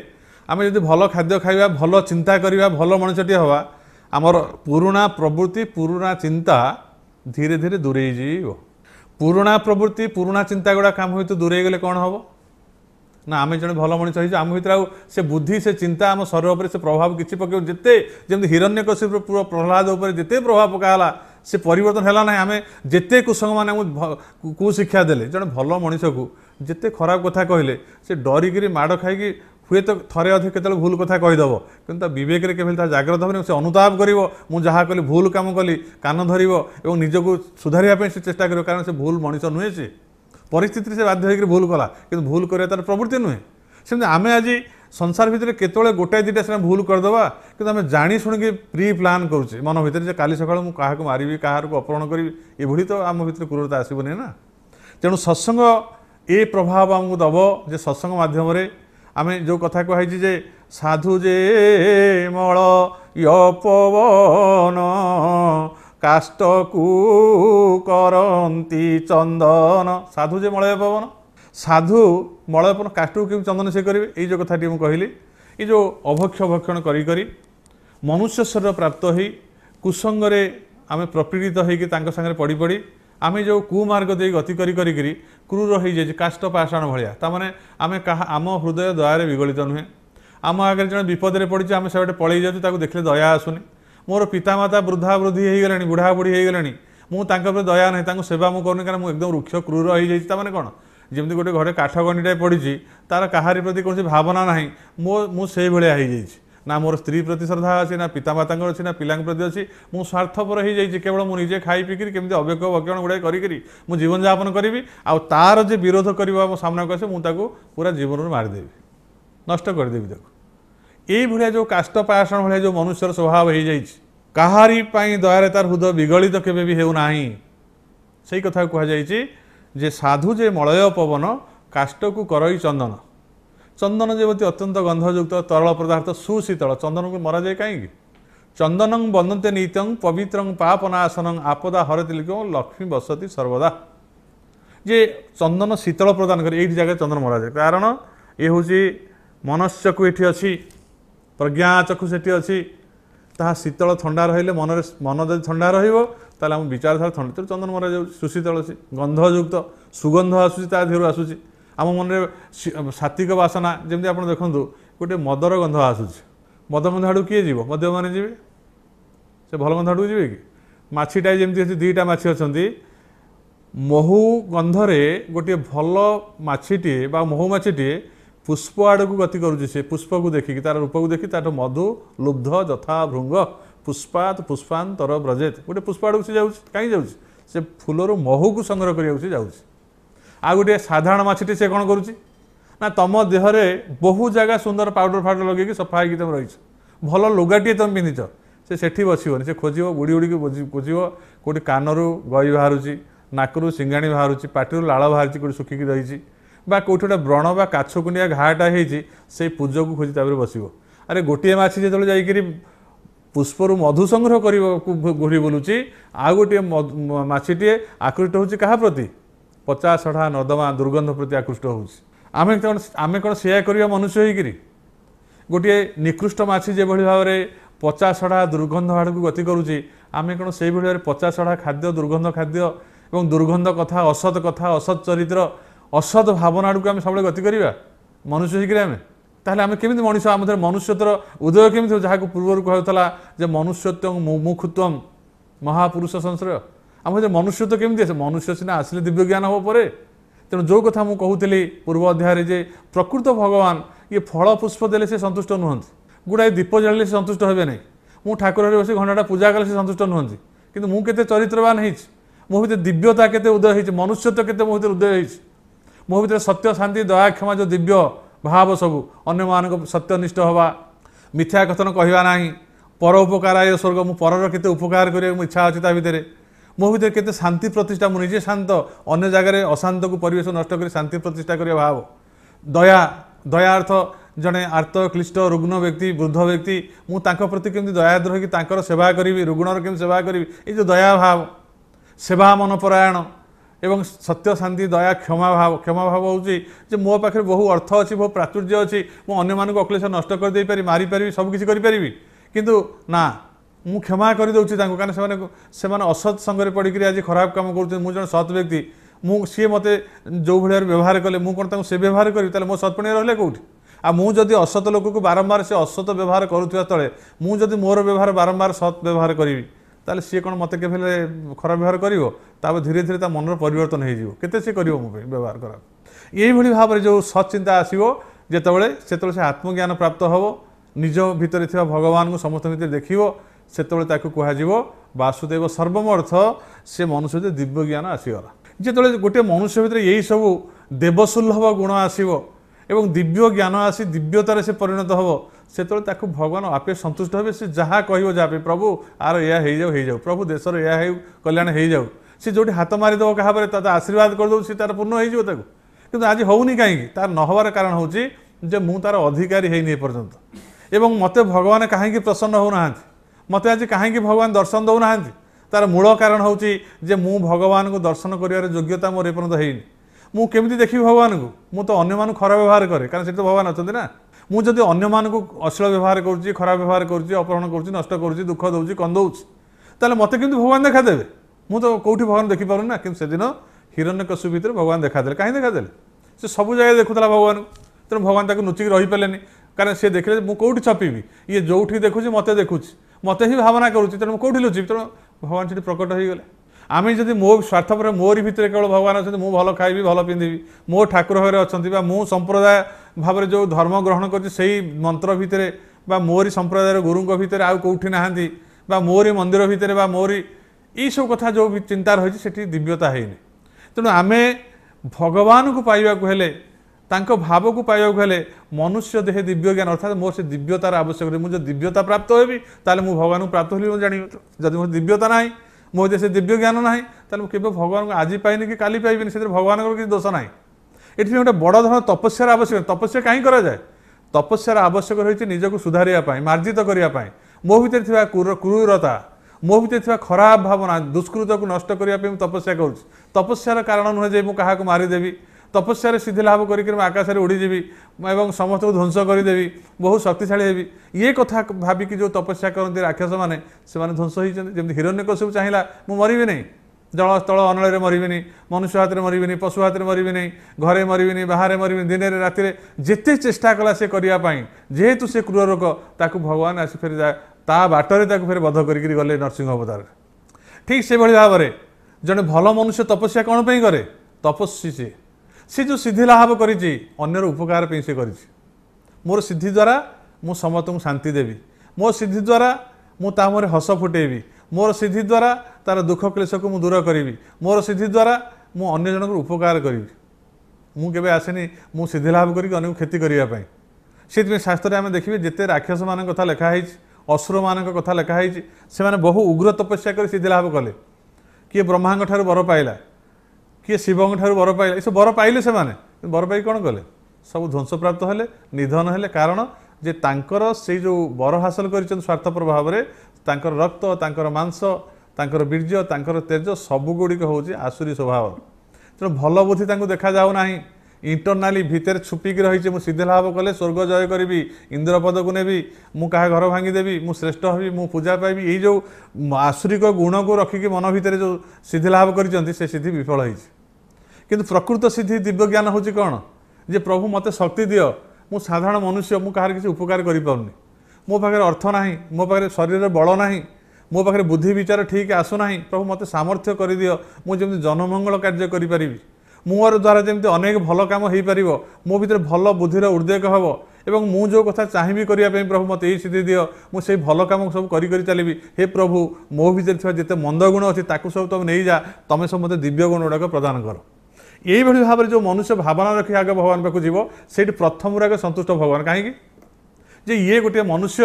ଆମେ ଯଦି ଭଲ ଖାଦ୍ୟ ଖାଇବା ଭଲ ଚିନ୍ତା କରିବା ଭଲ ମଣିଷଟିଏ ହେବା ଆମର ପୁରୁଣା ପ୍ରବୃତ୍ତି ପୁରୁଣା ଚିନ୍ତା ଧୀରେ ଧୀରେ ଦୂରେଇ ଯିବ ପୁରୁଣା ପ୍ରବୃତ୍ତି ପୁରୁଣା ଚିନ୍ତାଗୁଡ଼ା କାମ ହୁଏ ତ ଦୂରେଇ ଗଲେ କ'ଣ ହେବ ନା ଆମେ ଜଣେ ଭଲ ମଣିଷ ହେଇଛୁ ଆମ ଭିତରେ ଆଉ ସେ ବୁଦ୍ଧି ସେ ଚିନ୍ତା ଆମ ଶରୀର ଉପରେ ସେ ପ୍ରଭାବ କିଛି ପକାଇବ ଯେତେ ଯେମିତି ହିରଣ୍ୟକଶିପୁର ପ୍ରହ୍ଲାଦ ଉପରେ ଯେତେ ପ୍ରଭାବ ପକାହେଲା ସେ ପରିବର୍ତ୍ତନ ହେଲା ନାହିଁ ଆମେ ଯେତେ କୃଷକମାନେ ଆମକୁ କୁଶିକ୍ଷା ଦେଲେ ଜଣେ ଭଲ ମଣିଷକୁ ଯେତେ ଖରାପ କଥା କହିଲେ ସେ ଡରିକିରି ମାଡ଼ ଖାଇକି ହୁଏତ ଥରେ ଅଧେ କେତେବେଳେ ଭୁଲ କଥା କହିଦେବ କିନ୍ତୁ ତା ବିବେକରେ କେବେ ତା ଜାଗ୍ରତ ହେବନି ସେ ଅନୁତାପ କରିବ ମୁଁ ଯାହା କଲି ଭୁଲ କାମ କଲି କାନ ଧରିବ ଏବଂ ନିଜକୁ ସୁଧାରିବା ପାଇଁ ସେ ଚେଷ୍ଟା କରିବ କାରଣ ସେ ଭୁଲ ମଣିଷ ନୁହେଁ ସେ ପରିସ୍ଥିତିରେ ସେ ବାଧ୍ୟ ହୋଇକରି ଭୁଲ କଲା କିନ୍ତୁ ଭୁଲ କରିବା ତା'ର ପ୍ରବୃତ୍ତି ନୁହେଁ ସେମିତି ଆମେ ଆଜି ସଂସାର ଭିତରେ କେତେବେଳେ ଗୋଟାଏ ଦୁଇଟା ସେମାନେ ଭୁଲ କରିଦେବା କିନ୍ତୁ ଆମେ ଜାଣିଶୁଣିକି ପ୍ରି ପ୍ଲାନ୍ କରୁଛେ ମନ ଭିତରେ ଯେ କାଲି ସକାଳେ ମୁଁ କାହାକୁ ମାରିବି କାହାକୁ ଅପହରଣ କରିବି ଏଭଳି ତ ଆମ ଭିତରେ କ୍ରୁରତା ଆସିବନି ନା ତେଣୁ ସତ୍ସଙ୍ଗ ଏ ପ୍ରଭାବ ଆମକୁ ଦେବ ଯେ ସତ୍ସଙ୍ଗ ମାଧ୍ୟମରେ ଆମେ ଯେଉଁ କଥା କୁହାଯାଇଛି ଯେ ସାଧୁ ଯେ ମଳ ୟ ପବନ କାଷ୍ଟକୁ କରନ୍ତି ଚନ୍ଦନ ସାଧୁ ଯେ ମଳୟ ପବନ ସାଧୁ ମଳୟ ପବନ କାଷ୍ଟକୁ କେମିତି ଚନ୍ଦନ ସେ କରିବେ ଏଇ ଯେଉଁ କଥାଟି ମୁଁ କହିଲି ଏ ଯେଉଁ ଅଭକ୍ଷ ଭକ୍ଷଣ କରି କରି ମନୁଷ୍ୟ ଶରୀର ପ୍ରାପ୍ତ ହୋଇ କୁସଙ୍ଗରେ ଆମେ ପ୍ରପୀଡ଼ିତ ହୋଇକି ତାଙ୍କ ସାଙ୍ଗରେ ପଡ଼ି ପଡ଼ି ଆମେ ଯେଉଁ କୁମାର୍ଗ ଦେଇ ଗତି କରି କରିକିରି କ୍ରୂର ହୋଇଯାଇଛି କାଷ୍ଟ ପାଷାଣ ଭଳିଆ ତାମାନେ ଆମେ କାହା ଆମ ହୃଦୟ ଦୟାରେ ବିଗଳିତ ନୁହେଁ ଆମ ଆଗରେ ଜଣେ ବିପଦରେ ପଡ଼ିଛି ଆମେ ସେବାଟେ ପଳେଇ ଯାଉଛୁ ତାକୁ ଦେଖିଲେ ଦୟା ଆସୁନି ମୋର ପିତାମାତା ବୃଦ୍ଧାବୃଦ୍ଧି ହେଇଗଲାଣି ବୁଢ଼ାବୁଢ଼ି ହେଇଗଲାଣି ମୁଁ ତାଙ୍କ ଉପରେ ଦୟା ନାହିଁ ତାଙ୍କୁ ସେବା ମୁଁ କରୁନି କାରଣ ମୁଁ ଏକଦମ ରୁକ୍ଷ କ୍ରୁର ହେଇଯାଇଛି ତାମାନେ କ'ଣ ଯେମିତି ଗୋଟେ ଘରେ କାଠଗଣ୍ଡିଟାଏ ପଡ଼ିଛି ତା'ର କାହାରି ପ୍ରତି କୌଣସି ଭାବନା ନାହିଁ ମୋ ମୁଁ ସେଇଭଳିଆ ହେଇଯାଇଛି ନା ମୋର ସ୍ତ୍ରୀ ପ୍ରତି ଶ୍ରଦ୍ଧା ଅଛି ନା ପିତାମାତାଙ୍କ ଅଛି ନା ପିଲାଙ୍କ ପ୍ରତି ଅଛି ମୁଁ ସ୍ୱାର୍ଥପର ହେଇଯାଇଛି କେବଳ ମୁଁ ନିଜେ ଖାଇ ପିଇକିରି କେମିତି ଅବେକ୍ଷ ଭକ୍ଷଣ ଗୁଡ଼ାଏ କରିକିରି ମୁଁ ଜୀବନଯାପନ କରିବି ଆଉ ତା'ର ଯେ ବିରୋଧ କରିବ ଆମ ସାମ୍ନାକୁ ଆସେ ମୁଁ ତାକୁ ପୁରା ଜୀବନରୁ ମାରିଦେବି ନଷ୍ଟ କରିଦେବି ତାକୁ ଏଇଭଳିଆ ଯେଉଁ କାଷ୍ଟ ପାଷଣ ଭଳିଆ ଯେଉଁ ମନୁଷ୍ୟର ସ୍ୱଭାବ ହୋଇଯାଇଛି କାହାରି ପାଇଁ ଦୟାରେ ତା'ର ହୃଦୟ ବିଗଳିତ କେବେ ବି ହେଉନାହିଁ ସେଇ କଥା କୁହାଯାଇଛି ଯେ ସାଧୁ ଯେ ମଳୟ ପବନ କାଷ୍ଟକୁ କରଇ ଚନ୍ଦନ ଚନ୍ଦନ ଯେମିତି ଅତ୍ୟନ୍ତ ଗନ୍ଧଯୁକ୍ତ ତରଳ ପଦାର୍ଥ ସୁଶୀତଳ ଚନ୍ଦନକୁ ମରାଯାଏ କାହିଁକି ଚନ୍ଦନଂ ବନ୍ଦନ୍ତେ ନିତ୍ୟଂ ପବିତ୍ରଂ ପାପନାଶନଂ ଆପଦା ହରତିଲିକ ଲକ୍ଷ୍ମୀ ବସତି ସର୍ବଦା ଯେ ଚନ୍ଦନ ଶୀତଳ ପ୍ରଦାନ କରେ ଏଇଠି ଜାଗାରେ ଚନ୍ଦନ ମରାଯାଏ କାରଣ ଏ ହେଉଛି ମନୁଷ୍ୟକୁ ଏଠି ଅଛି ପ୍ରଜ୍ଞା ଚକ୍ଷୁ ସେଠି ଅଛି ତାହା ଶୀତଳ ଥଣ୍ଡା ରହିଲେ ମନରେ ମନ ଯଦି ଥଣ୍ଡା ରହିବ ତାହେଲେ ଆମ ବିଚାରଧାରା ଥଣ୍ଡା ତେଣୁ ଚନ୍ଦନ ମରା ଯାଉଛି ସୁଶୀତଳ ଅଛି ଗନ୍ଧଯୁକ୍ତ ସୁଗନ୍ଧ ଆସୁଛି ତା ଦେହରୁ ଆସୁଛି ଆମ ମନରେ ସାତ୍ତ୍ୱିକ ବାସନା ଯେମିତି ଆପଣ ଦେଖନ୍ତୁ ଗୋଟେ ମଦର ଗନ୍ଧ ଆସୁଛି ମଦ ଗନ୍ଧ ଆଡ଼କୁ କିଏ ଯିବ ମଦ୍ୟମାନେ ଯିବେ ସେ ଭଲ ଗନ୍ଧ ଆଡ଼କୁ ଯିବେ କି ମାଛିଟା ଯେମିତି ଅଛି ଦୁଇଟା ମାଛି ଅଛନ୍ତି ମହୁ ଗନ୍ଧରେ ଗୋଟିଏ ଭଲ ମାଛିଟିଏ ବା ମହୁମାଛିଟିଏ ପୁଷ୍ପ ଆଡ଼କୁ ଗତି କରୁଛି ସେ ପୁଷ୍ପକୁ ଦେଖିକି ତା'ର ରୂପକୁ ଦେଖି ତା'ଠୁ ମଧୁ ଲୁବ୍ଧ ଯଥା ଭୃଙ୍ଗ ପୁଷ୍ପାତ ପୁଷ୍ପାନ୍ତର ବ୍ରଜେତ ଗୋଟେ ପୁଷ୍ପ ଆଡ଼କୁ ସେ ଯାଉଛି କାହିଁକି ଯାଉଛି ସେ ଫୁଲରୁ ମହୁକୁ ସଂଗ୍ରହ କରିବାକୁ ସେ ଯାଉଛି ଆଉ ଗୋଟିଏ ସାଧାରଣ ମାଛଟି ସେ କ'ଣ କରୁଛି ନା ତୁମ ଦେହରେ ବହୁ ଜାଗା ସୁନ୍ଦର ପାଉଡ଼ର ଫାଉଡ଼ର ଲଗେଇକି ସଫା ହେଇକି ତୁମେ ରହିଛ ଭଲ ଲୁଗାଟିଏ ତୁମେ ପିନ୍ଧିଛ ସେ ସେଠି ବସିବନି ସେ ଖୋଜିବ ବୁଡ଼ି ଉଡ଼ିକି ଖୋଜିବ କେଉଁଠି କାନରୁ ଗଈ ବାହାରୁଛି ନାକରୁ ସିଙ୍ଗାଣି ବାହାରୁଛି ପାଟିରୁ ଲାଳ ବାହାରୁଛି କେଉଁଠି ଶୁଖିକି ରହିଛି ବା କେଉଁଠି ଗୋଟେ ବ୍ରଣ ବା କାଛକୁଣ୍ଡିଆ ଘାଟା ହେଇଛି ସେଇ ପୂଜକୁ ଖୋଜି ତା'ପରେ ବସିବ ଆରେ ଗୋଟିଏ ମାଛ ଯେତେବେଳେ ଯାଇକରି ପୁଷ୍ପରୁ ମଧୁ ସଂଗ୍ରହ କରିବାକୁ ଘୋଡ଼ି ବୁଲୁଛି ଆଉ ଗୋଟିଏ ମାଛିଟିଏ ଆକୃଷ୍ଟ ହେଉଛି କାହା ପ୍ରତି ପଚାଶଢ଼ା ନର୍ଦ୍ଦମା ଦୁର୍ଗନ୍ଧ ପ୍ରତି ଆକୃଷ୍ଟ ହେଉଛି ଆମେ କ'ଣ ଆମେ କ'ଣ ସେୟା କରିବା ମନୁଷ୍ୟ ହେଇକିରି ଗୋଟିଏ ନିକୃଷ୍ଟ ମାଛି ଯେଭଳି ଭାବରେ ପଚାଶଢ଼ା ଦୁର୍ଗନ୍ଧ ଆଡ଼କୁ ଗତି କରୁଛି ଆମେ କ'ଣ ସେଇଭଳି ଭାବରେ ପଚାଶଢ଼ା ଖାଦ୍ୟ ଦୁର୍ଗନ୍ଧ ଖାଦ୍ୟ ଏବଂ ଦୁର୍ଗନ୍ଧ କଥା ଅସତ କଥା ଅସତ ଚରିତ୍ର অসৎ ভাবনাড়ু আমি ସବୁବେଳେ ଗତି କରିବା ମନୁଷ୍ୟ ହେଇକିରି ଆମେ ତାହେଲେ ଆମେ କେମିତି ମଣିଷ ଆମ ଦେହରେ ମନୁଷ୍ୟତ୍ୱର ଉଦୟ କେମିତି ହେବ ଯାହାକୁ ପୂର୍ବରୁ କୁହାଯାଉଥିଲା ଯେ ମନୁଷ୍ୟତ୍ୱ ମୁଖୁତ୍ୱମ୍ ମହାପୁରୁଷ ସଂଶ୍ରୟ ଆମ ଦେହରେ ମନୁଷ୍ୟତ୍ୱ କେମିତି ଆସେ ମନୁଷ୍ୟ ସିନା ଆସିଲେ ଦିବ୍ୟ ଜ୍ଞାନ ହେବ ପରେ ତେଣୁ ଯେଉଁ କଥା ମୁଁ କହୁଥିଲି ପୂର୍ବ ଅଧ୍ୟାୟରେ ଯେ ପ୍ରକୃତ ଭଗବାନ ଇଏ ଫଳ ପୁଷ୍ପ ଦେଲେ ସେ ସନ୍ତୁଷ୍ଟ ନୁହନ୍ତି ଗୁଡ଼ାଏ ଦୀପ ଜାଳିଲେ ସେ ସନ୍ତୁଷ୍ଟ ହେବେ ନାହିଁ ମୁଁ ଠାକୁର ଘରେ ବସି ଘଣ୍ଟାଟା ପୂଜା କଲେ ସେ ସନ୍ତୁଷ୍ଟ ନୁହନ୍ତି କିନ୍ତୁ ମୁଁ କେତେ ଚରିତ୍ରବାନ ହେଇଛି ମୋ ଭିତରେ ଦିବ୍ୟତା କେତେ ଉଦୟ ହେଇଛି ମନୁଷ୍ୟତ୍ୱ କେତେ ମୋ ଭିତରେ ଉଦୟ ହେଇଛି ମୋ ଭିତରେ ସତ୍ୟ ଶାନ୍ତି ଦୟାକ୍ଷମା ଯେଉଁ ଦିବ୍ୟ ଭାବ ସବୁ ଅନ୍ୟମାନଙ୍କ ସତ୍ୟନିଷ୍ଠ ହେବା ମିଥ୍ୟା କଥନ କହିବା ନାହିଁ ପର ଉପକାର ଏ ସ୍ୱର୍ଗ ମୁଁ ପରର କେତେ ଉପକାର କରିବାକୁ ଇଚ୍ଛା ଅଛି ତା ଭିତରେ ମୋ ଭିତରେ କେତେ ଶାନ୍ତି ପ୍ରତିଷ୍ଠା ମୁଁ ନିଜେ ଶାନ୍ତ ଅନ୍ୟ ଜାଗାରେ ଅଶାନ୍ତକୁ ପରିବେଶ ନଷ୍ଟ କରି ଶାନ୍ତି ପ୍ରତିଷ୍ଠା କରିବା ଭାବ ଦୟା ଦୟା ଅର୍ଥ ଜଣେ ଆର୍ତ୍ତ କ୍ଲିଷ୍ଟ ରୁଗ୍ନ ବ୍ୟକ୍ତି ବୃଦ୍ଧ ବ୍ୟକ୍ତି ମୁଁ ତାଙ୍କ ପ୍ରତି କେମିତି ଦୟା ଦ୍ରୋହିକି ତାଙ୍କର ସେବା କରିବି ରୁଗ୍ଣର କେମିତି ସେବା କରିବି ଏଇ ଯେଉଁ ଦୟା ଭାବ ସେବା ମନପରାୟଣ এবং সত্য শাନ୍ତି ଦୟା କ୍ଷମାଭାବ କ୍ଷମାଭାବ ହେଉଛି ଯେ ମୋ ପାଖରେ ବହୁ ଅର୍ଥ ଅଛି ବହୁ ପ୍ରାଚୁର୍ଯ୍ୟ ଅଛି ମୁଁ ଅନ୍ୟମାନଙ୍କୁ ଅକ୍ଲେଶ ନଷ୍ଟ କରିଦେଇପାରିବି ମାରିପାରିବି ସବୁକିଛି କରିପାରିବି କିନ୍ତୁ ନା ମୁଁ କ୍ଷମା କରିଦେଉଛି ତାଙ୍କୁ କାରଣ ସେମାନେ ସେମାନେ ଅସତ୍ ସଙ୍ଗରେ ପଡ଼ିକରି ଆଜି ଖରାପ କାମ କରୁଛନ୍ତି ମୁଁ ଜଣେ ସତ୍ ବ୍ୟକ୍ତି ମୁଁ ସିଏ ମୋତେ ଯେଉଁ ଭଳିଆରେ ବ୍ୟବହାର କଲେ ମୁଁ କ'ଣ ତାଙ୍କୁ ସେ ବ୍ୟବହାର କରିବି ତାହେଲେ ମୋ ସତ୍ପଣିଆ ରହିଲେ କେଉଁଠି ଆଉ ମୁଁ ଯଦି ଅସତ ଲୋକକୁ ବାରମ୍ବାର ସେ ଅସତ ବ୍ୟବହାର କରୁଥିବା ସ୍ଥଳେ ମୁଁ ଯଦି ମୋର ବ୍ୟବହାର ବାରମ୍ବାର ସତ୍ ବ୍ୟବହାର କରିବି ତାହେଲେ ସିଏ କ'ଣ ମୋତେ କେବେ ହେଲେ ଖରାପ ବ୍ୟବହାର କରିବ ତାପରେ ଧୀରେ ଧୀରେ ତା ମନର ପରିବର୍ତ୍ତନ ହୋଇଯିବ କେତେ ସିଏ କରିବ ମୋ ପାଇଁ ବ୍ୟବହାର କରା ଏଇଭଳି ଭାବରେ ଯେଉଁ ସଚିନ୍ତା ଆସିବ ଯେତେବେଳେ ସେତେବେଳେ ସେ ଆତ୍ମଜ୍ଞାନ ପ୍ରାପ୍ତ ହେବ ନିଜ ଭିତରେ ଥିବା ଭଗବାନଙ୍କୁ ସମସ୍ତଙ୍କ ଭିତରେ ଦେଖିବ ସେତେବେଳେ ତାକୁ କୁହାଯିବ ବାସୁଦେବ ସର୍ବମର୍ଥ ସେ ମନୁଷ୍ୟ ଯେ ଦିବ୍ୟ ଜ୍ଞାନ ଆସିଗଲା ଯେତେବେଳେ ଗୋଟିଏ ମନୁଷ୍ୟ ଭିତରେ ଏହିସବୁ ଦେବସୁଲଭ ଗୁଣ ଆସିବ ଏବଂ ଦିବ୍ୟ ଜ୍ଞାନ ଆସି ଦିବ୍ୟତାରେ ସେ ପରିଣତ ହେବ ସେତେବେଳେ ତାକୁ ଭଗବାନ ଆପେ ସନ୍ତୁଷ୍ଟ ହେବେ ସେ ଯାହା କହିବ ଯାହା ପାଇଁ ପ୍ରଭୁ ଆର ଏହା ହେଇଯାଉ ହେଇଯାଉ ପ୍ରଭୁ ଦେଶର ଏହା ହେଉ କଲ୍ୟାଣ ହେଇଯାଉ ସେ ଯେଉଁଠି ହାତ ମାରିଦେବ କାହା ପରେ ତା ଆଶୀର୍ବାଦ କରିଦେବ ସେ ତାର ପୂର୍ଣ୍ଣ ହେଇଯିବ ତାକୁ କିନ୍ତୁ ଆଜି ହେଉନି କାହିଁକି ତାର ନ ହେବାର କାରଣ ହେଉଛି ଯେ ମୁଁ ତାର ଅଧିକାରୀ ହେଇନି ଏପର୍ଯ୍ୟନ୍ତ ଏବଂ ମୋତେ ଭଗବାନ କାହିଁକି ପ୍ରସନ୍ନ ହେଉନାହାନ୍ତି ମୋତେ ଆଜି କାହିଁକି ଭଗବାନ ଦର୍ଶନ ଦେଉନାହାନ୍ତି ତାର ମୂଳ କାରଣ ହେଉଛି ଯେ ମୁଁ ଭଗବାନଙ୍କୁ ଦର୍ଶନ କରିବାର ଯୋଗ୍ୟତା ମୋର ଏପର୍ଯ୍ୟନ୍ତ ହେଇନି ମୁଁ କେମିତି ଦେଖିବି ଭଗବାନଙ୍କୁ ମୁଁ ତ ଅନ୍ୟମାନଙ୍କୁ ଖରାପ ବ୍ୟବହାର କରେ କାରଣ ସେଠି ତ ଭଗବାନ ଅଛନ୍ତି ନା ମୁଁ ଯଦି ଅନ୍ୟମାନଙ୍କୁ ଅଶ୍ଳୀଳ ବ୍ୟବହାର କରୁଛି ଖରାପ ବ୍ୟବହାର କରୁଛି ଅପହରଣ କରୁଛି ନଷ୍ଟ କରୁଛି ଦୁଃଖ ଦେଉଛି କନ୍ଦାଉଛି ତାହେଲେ ମୋତେ କିନ୍ତୁ ଭଗବାନ ଦେଖାଦେବେ ମୁଁ ତ କେଉଁଠି ଭଗବାନ ଦେଖିପାରୁନି ନା କିନ୍ତୁ ସେଦିନ ହିରଣ୍ୟକଶୁ ଭିତରେ ଭଗବାନ ଦେଖାଦେଲେ କାହିଁକି ଦେଖାଦେଲେ ସେ ସବୁ ଜାଗାରେ ଦେଖୁଥିଲା ଭଗବାନଙ୍କୁ ତେଣୁ ଭଗବାନ ତାକୁ ଲୁଚିକି ରହିପାରିଲେନି କାରଣ ସେ ଦେଖିଲେ ମୁଁ କେଉଁଠି ଛପିବି ଇଏ ଯେଉଁଠି ଦେଖୁଛି ମୋତେ ଦେଖୁଛି ମୋତେ ହିଁ ଭାବନା କରୁଛି ତେଣୁ ମୁଁ କେଉଁଠି ଲୁଚିବି ତେଣୁ ଭଗବାନ ସେଠି ପ୍ରକଟ ହୋଇଗଲେ ଆମେ ଯଦି ମୋ ସ୍ୱାର୍ଥପର ମୋରି ଭିତରେ କେବଳ ଭଗବାନ ଅଛନ୍ତି ମୁଁ ଭଲ ଖାଇବି ଭଲ ପିନ୍ଧିବି ମୋ ଠାକୁର ଘରେ ଅଛନ୍ତି ବା ମୁଁ ସମ୍ପ୍ରଦାୟ ଭାବରେ ଯେଉଁ ଧର୍ମ ଗ୍ରହଣ କରିଛି ସେଇ ମନ୍ତ୍ର ଭିତରେ ବା ମୋରି ସମ୍ପ୍ରଦାୟର ଗୁରୁଙ୍କ ଭିତରେ ଆଉ କେଉଁଠି ନାହାନ୍ତି ବା ମୋରି ମନ୍ଦିର ଭିତରେ ବା ମୋରି ଏଇସବୁ କଥା ଯେଉଁ ଚିନ୍ତା ରହିଛି ସେଠି ଦିବ୍ୟତା ହେଇନି ତେଣୁ ଆମେ ଭଗବାନଙ୍କୁ ପାଇବାକୁ ହେଲେ ତାଙ୍କ ଭାବକୁ ପାଇବାକୁ ହେଲେ ମନୁଷ୍ୟ ଦେହେ ଦିବ୍ୟ ଜ୍ଞାନ ଅର୍ଥାତ୍ ମୋର ସେ ଦିବ୍ୟତାର ଆବଶ୍ୟକ ରହିଛି ମୁଁ ଯଦି ଦିବ୍ୟତା ପ୍ରାପ୍ତ ହେବି ତାହେଲେ ମୁଁ ଭଗବାନଙ୍କୁ ପ୍ରାପ୍ତ ହେଲି ମୁଁ ଜାଣିବି ଯଦି ମୋର ଦିବ୍ୟତା ନାହିଁ ମୋ ଦେହରେ ସେ ଦିବ୍ୟ ଜ୍ଞାନ ନାହିଁ ତାହେଲେ ମୁଁ କେବେ ଭଗବାନଙ୍କୁ ଆଜି ପାଇନି କି କାଲି ପାଇବିନି ସେଥିରେ ଭଗବାନଙ୍କର କିଛି ଦୋଷ ନାହିଁ ଏଥିପାଇଁ ଗୋଟେ ବଡ଼ ଧରଣର ତପସ୍ୟାର ଆବଶ୍ୟକ ତପସ୍ୟା କାହିଁ କରାଯାଏ ତପସ୍ୟାର ଆବଶ୍ୟକ ରହିଛି ନିଜକୁ ସୁଧାରିବା ପାଇଁ ମାର୍ଜିତ କରିବା ପାଇଁ ମୋ ଭିତରେ ଥିବା କ୍ରୁରତା ମୋ ଭିତରେ ଥିବା ଖରାପ ଭାବନା ଦୁଷ୍କୃତକୁ ନଷ୍ଟ କରିବା ପାଇଁ ମୁଁ ତପସ୍ୟା କରୁଛି ତପସ୍ୟାର କାରଣ ନୁହେଁ ଯେ ମୁଁ କାହାକୁ ମାରିଦେବି ତପସ୍ୟାରେ ସିଦ୍ଧି ଲାଭ କରିକି ମୁଁ ଆକାଶରେ ଉଡ଼ିଯିବି ଏବଂ ସମସ୍ତଙ୍କୁ ଧ୍ୱଂସ କରିଦେବି ବହୁ ଶକ୍ତିଶାଳୀ ହେବି ଇଏ କଥା ଭାବିକି ଯେଉଁ ତପସ୍ୟା କରନ୍ତି ରାକ୍ଷସମାନେ ସେମାନେ ଧ୍ୱଂସ ହୋଇଛନ୍ତି ଯେମିତି ହିରଣ୍ୟକଶ୍ୟପ ଚାହିଁଲା ମୁଁ ମରିବି ନାହିଁ ଜଳ ସ୍ଥଳ ଅନଳରେ ମରିବିନି ମନୁଷ୍ୟ ହାତରେ ମରିବିନି ପଶୁ ହାତରେ ମରିବିନି ଘରେ ମରିବିନି ବାହାରେ ମରିବିନି ଦିନରେ ରାତିରେ ଯେତେ ଚେଷ୍ଟା କଲା ସେ କରିବା ପାଇଁ ଯେହେତୁ ସେ କୃହ ରୋଗ ତାକୁ ଭଗବାନ ଆସି ଫେରି ତା ବାଟରେ ତାକୁ ଫେରେ ବଧ କରିକିରି ଗଲେ ନରସିଂହ ଅବତାରରେ ଠିକ୍ ସେଭଳି ଭାବରେ ଜଣେ ଭଲ ମନୁଷ୍ୟ ତପସ୍ୟା କ'ଣ ପାଇଁ କରେ ତପସ୍ୱୀ ସିଏ ସିଏ ଯେଉଁ ସିଦ୍ଧି ଲାଭ କରିଛି ଅନ୍ୟର ଉପକାର ପାଇଁ ସେ କରିଛି ମୋର ସିଦ୍ଧି ଦ୍ୱାରା ମୁଁ ସମସ୍ତଙ୍କୁ ଶାନ୍ତି ଦେବି ମୋ ସିଦ୍ଧି ଦ୍ୱାରା ମୁଁ ତା ମୁହଁରେ ହସ ଫୁଟେଇବି ମୋର ସିଦ୍ଧି ଦ୍ୱାରା ତା'ର ଦୁଃଖ କ୍ଲେଶକୁ ମୁଁ ଦୂର କରିବି ମୋର ସିଦ୍ଧି ଦ୍ୱାରା ମୁଁ ଅନ୍ୟ ଜଣଙ୍କର ଉପକାର କରିବି ମୁଁ କେବେ ଆସେନି ମୁଁ ସିଦ୍ଧି ଲାଭ କରିକି ଅନ୍ୟକୁ କ୍ଷତି କରିବା ପାଇଁ ସେଥିପାଇଁ ଶାସ୍ତ୍ରରେ ଆମେ ଦେଖିବେ ଯେତେ ରାକ୍ଷସମାନଙ୍କ କଥା ଲେଖା ହେଇଛି ଅସୁରମାନଙ୍କ କଥା ଲେଖା ହେଇଛି ସେମାନେ ବହୁ ଉଗ୍ର ତପସ୍ୟା କରି ସିଦ୍ଧି ଲାଭ କଲେ କିଏ ବ୍ରହ୍ମାଙ୍କ ଠାରୁ ବର ପାଇଲା କିଏ ଶିବଙ୍କ ଠାରୁ ବର ପାଇଲା ଏସବୁ ବର ପାଇଲେ ସେମାନେ ବର ପାଇ କ'ଣ କଲେ ସବୁ ଧ୍ୱଂସପ୍ରାପ୍ତ ହେଲେ ନିଧନ ହେଲେ କାରଣ ଯେ ତାଙ୍କର ସେଇ ଯେଉଁ ବର ହାସଲ କରିଛନ୍ତି ସ୍ୱାର୍ଥପର ଭାବରେ ତାଙ୍କର ରକ୍ତ ତାଙ୍କର ମାଂସ ତାଙ୍କର ବୀର୍ଯ୍ୟ ତାଙ୍କର ତେଜ ସବୁଗୁଡ଼ିକ ହେଉଛି ଆସୁରୀ ସ୍ୱଭାବ ତେଣୁ ଭଲ ବୁଦ୍ଧି ତାଙ୍କୁ ଦେଖାଯାଉ ନାହିଁ ଇଣ୍ଟରନାଲି ଭିତରେ ଛୁପିକି ରହିଛି ମୁଁ ସିଦ୍ଧଲାଭ କଲେ ସ୍ୱର୍ଗ ଜୟ କରିବି ଇନ୍ଦ୍ରପଦକୁ ନେବି ମୁଁ କାହା ଘର ଭାଙ୍ଗିଦେବି ମୁଁ ଶ୍ରେଷ୍ଠ ହେବି ମୁଁ ପୂଜା ପାଇବି ଏଇ ଯେଉଁ ଆସୁରିକ ଗୁଣକୁ ରଖିକି ମନ ଭିତରେ ଯେଉଁ ସିଦ୍ଧିଲାଭ କରିଛନ୍ତି ସେ ସିଦ୍ଧି ବିଫଳ ହେଇଛି କିନ୍ତୁ ପ୍ରକୃତ ସିଦ୍ଧି ଦିବ୍ୟଜ୍ଞାନ ହେଉଛି କ'ଣ ଯେ ପ୍ରଭୁ ମୋତେ ଶକ୍ତି ଦିଅ ମୁଁ ସାଧାରଣ ମନୁଷ୍ୟ ମୁଁ କାହାର କିଛି ଉପକାର କରିପାରୁନି ମୋ ପାଖରେ ଅର୍ଥ ନାହିଁ ମୋ ପାଖରେ ଶରୀରରେ ବଳ ନାହିଁ ମୋ ପାଖରେ ବୁଦ୍ଧି ବିଚାର ଠିକ୍ ଆସୁନାହିଁ ପ୍ରଭୁ ମୋତେ ସାମର୍ଥ୍ୟ କରିଦିଅ ମୁଁ ଯେମିତି ଜନମଙ୍ଗଳ କାର୍ଯ୍ୟ କରିପାରିବି ମୋର ଦ୍ୱାରା ଯେମିତି ଅନେକ ଭଲ କାମ ହୋଇପାରିବ ମୋ ଭିତରେ ଭଲ ବୁଦ୍ଧିର ଉଦ୍ବେଗ ହେବ ଏବଂ ମୁଁ ଯେଉଁ କଥା ଚାହିଁବି କରିବା ପାଇଁ ପ୍ରଭୁ ମୋତେ ଏଇ ସ୍ଥିତି ଦିଅ ମୁଁ ସେଇ ଭଲ କାମ ସବୁ କରି କରି ଚାଲିବି ହେ ପ୍ରଭୁ ମୋ ଭିତରେ ଥିବା ଯେତେ ମନ୍ଦ ଗୁଣ ଅଛି ତାକୁ ସବୁ ତୁମେ ନେଇଯା ତୁମେ ସବୁ ମୋତେ ଦିବ୍ୟ ଗୁଣ ଗୁଡ଼ାକ ପ୍ରଦାନ କର ଏଇଭଳି ଭାବରେ ଯେଉଁ ମନୁଷ୍ୟ ଭାବନା ରଖି ଆଗ ଭଗବାନ ପାଖକୁ ଯିବ ସେଇଠି ପ୍ରଥମରୁ ଆଗ ସନ୍ତୁଷ୍ଟ ଭଗବାନ କାହିଁକି ଯେ ଇଏ ଗୋଟିଏ ମନୁଷ୍ୟ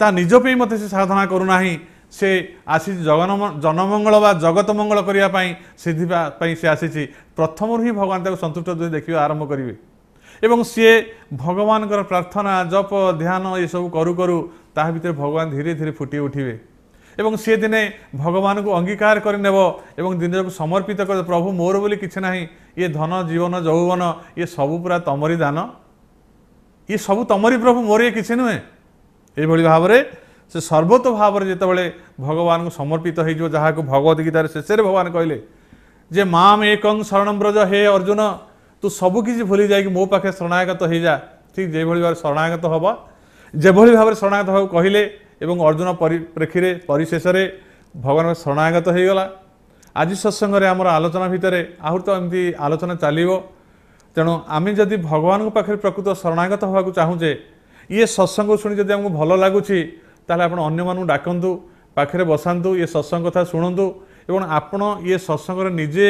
ତା ନିଜ ପାଇଁ ମୋତେ ସେ ସାଧନା କରୁନାହିଁ ସେ ଆସିଛି ଜଗନ ଜନମଙ୍ଗଳ ବା ଜଗତ ମଙ୍ଗଳ କରିବା ପାଇଁ ସିଧିବା ପାଇଁ ସେ ଆସିଛି ପ୍ରଥମରୁ ହିଁ ଭଗବାନ ତାକୁ ସନ୍ତୁଷ୍ଟ ଯଦି ଦେଖିବା ଆରମ୍ଭ କରିବେ ଏବଂ ସିଏ ଭଗବାନଙ୍କର ପ୍ରାର୍ଥନା ଜପ ଧ୍ୟାନ ଏସବୁ କରୁ କରୁ ତାହା ଭିତରେ ଭଗବାନ ଧୀରେ ଧୀରେ ଫୁଟି ଉଠିବେ ଏବଂ ସିଏ ଦିନେ ଭଗବାନଙ୍କୁ ଅଙ୍ଗୀକାର କରିନେବ ଏବଂ ଦିନକୁ ସମର୍ପିତ କରିଦେବ ପ୍ରଭୁ ମୋର ବୋଲି କିଛି ନାହିଁ ଇଏ ଧନ ଜୀବନ ଯୌବନ ଇଏ ସବୁ ପୁରା ତମରି ଦାନ ଇଏ ସବୁ ତମରି ପ୍ରଭୁ ମୋର ଇଏ କିଛି ନୁହେଁ ଏଇଭଳି ଭାବରେ ସେ ସର୍ବତୋ ଭାବରେ ଯେତେବେଳେ ଭଗବାନଙ୍କୁ ସମର୍ପିତ ହୋଇଯିବ ଯାହାକୁ ଭଗବତ ଗୀତାରେ ଶେଷରେ ଭଗବାନ କହିଲେ ଯେ ମାମ ଏକଂ ଶରଣବ୍ରଜ ହେ ଅର୍ଜୁନ ତୁ ସବୁକିଛି ଭୁଲି ଯାଇକି ମୋ ପାଖରେ ଶରଣାଗତ ହେଇଯା ଠିକ୍ ଯେଭଳି ଭାବରେ ଶରଣାଗତ ହେବ ଯେଭଳି ଭାବରେ ଶରଣାଗତ ହେବାକୁ କହିଲେ ଏବଂ ଅର୍ଜୁନ ପରିପ୍ରେକ୍ଷୀରେ ପରିଶେଷରେ ଭଗବାନଙ୍କ ଶରଣାଗତ ହେଇଗଲା ଆଜି ସତ୍ସଙ୍ଗରେ ଆମର ଆଲୋଚନା ଭିତରେ ଆହୁରି ତ ଏମିତି ଆଲୋଚନା ଚାଲିବ ତେଣୁ ଆମେ ଯଦି ଭଗବାନଙ୍କ ପାଖରେ ପ୍ରକୃତ ଶରଣାଗତ ହେବାକୁ ଚାହୁଁଛେ ଇଏ ସତ୍ସଙ୍ଗ ଶୁଣି ଯଦି ଆମକୁ ଭଲ ଲାଗୁଛି ତାହେଲେ ଆପଣ ଅନ୍ୟମାନଙ୍କୁ ଡାକନ୍ତୁ ପାଖରେ ବସାନ୍ତୁ ଇଏ ସତ୍ସଙ୍ଗ କଥା ଶୁଣନ୍ତୁ ଏବଂ ଆପଣ ଇଏ ସତ୍ସଙ୍ଗରେ ନିଜେ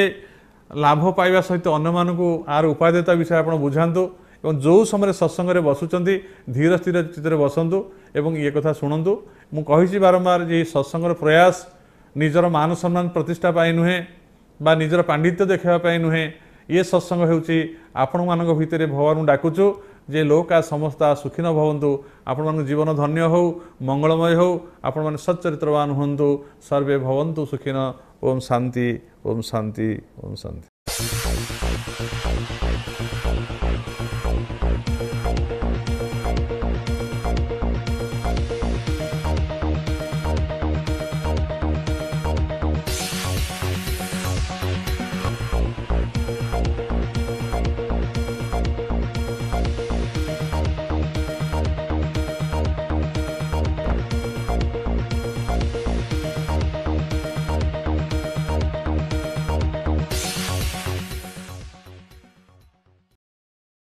ଲାଭ ପାଇବା ସହିତ ଅନ୍ୟମାନଙ୍କୁ ଆର ଉପାଦେୟତା ବିଷୟରେ ଆପଣ ବୁଝାନ୍ତୁ ଏବଂ ଯେଉଁ ସମୟରେ ସତ୍ସଙ୍ଗରେ ବସୁଛନ୍ତି ଧୀର ସ୍ଥିର ଚିତ୍ରରେ ବସନ୍ତୁ ଏବଂ ଇଏ କଥା ଶୁଣନ୍ତୁ ମୁଁ କହିଛି ବାରମ୍ବାର ଯେ ଏହି ସତ୍ସଙ୍ଗର ପ୍ରୟାସ निजर मान सम्मान प्रतिष्ठा प्रतिष्ठापाई नुहेँ बा निजर पाण्डित्य देखापा नुहेँ य सत्सङ्ग हेर्छ आपरी भगवान् डाकुछु जोका सम सु सुखी न भवन्नु आपण म जीवन धन्य हौ मङ्गलमय हौ आप सच्चरित्रवान हुँदो सर्वे भवन्तु सुखिन ओम शान्ति ओम शान्ति ओम शान्ति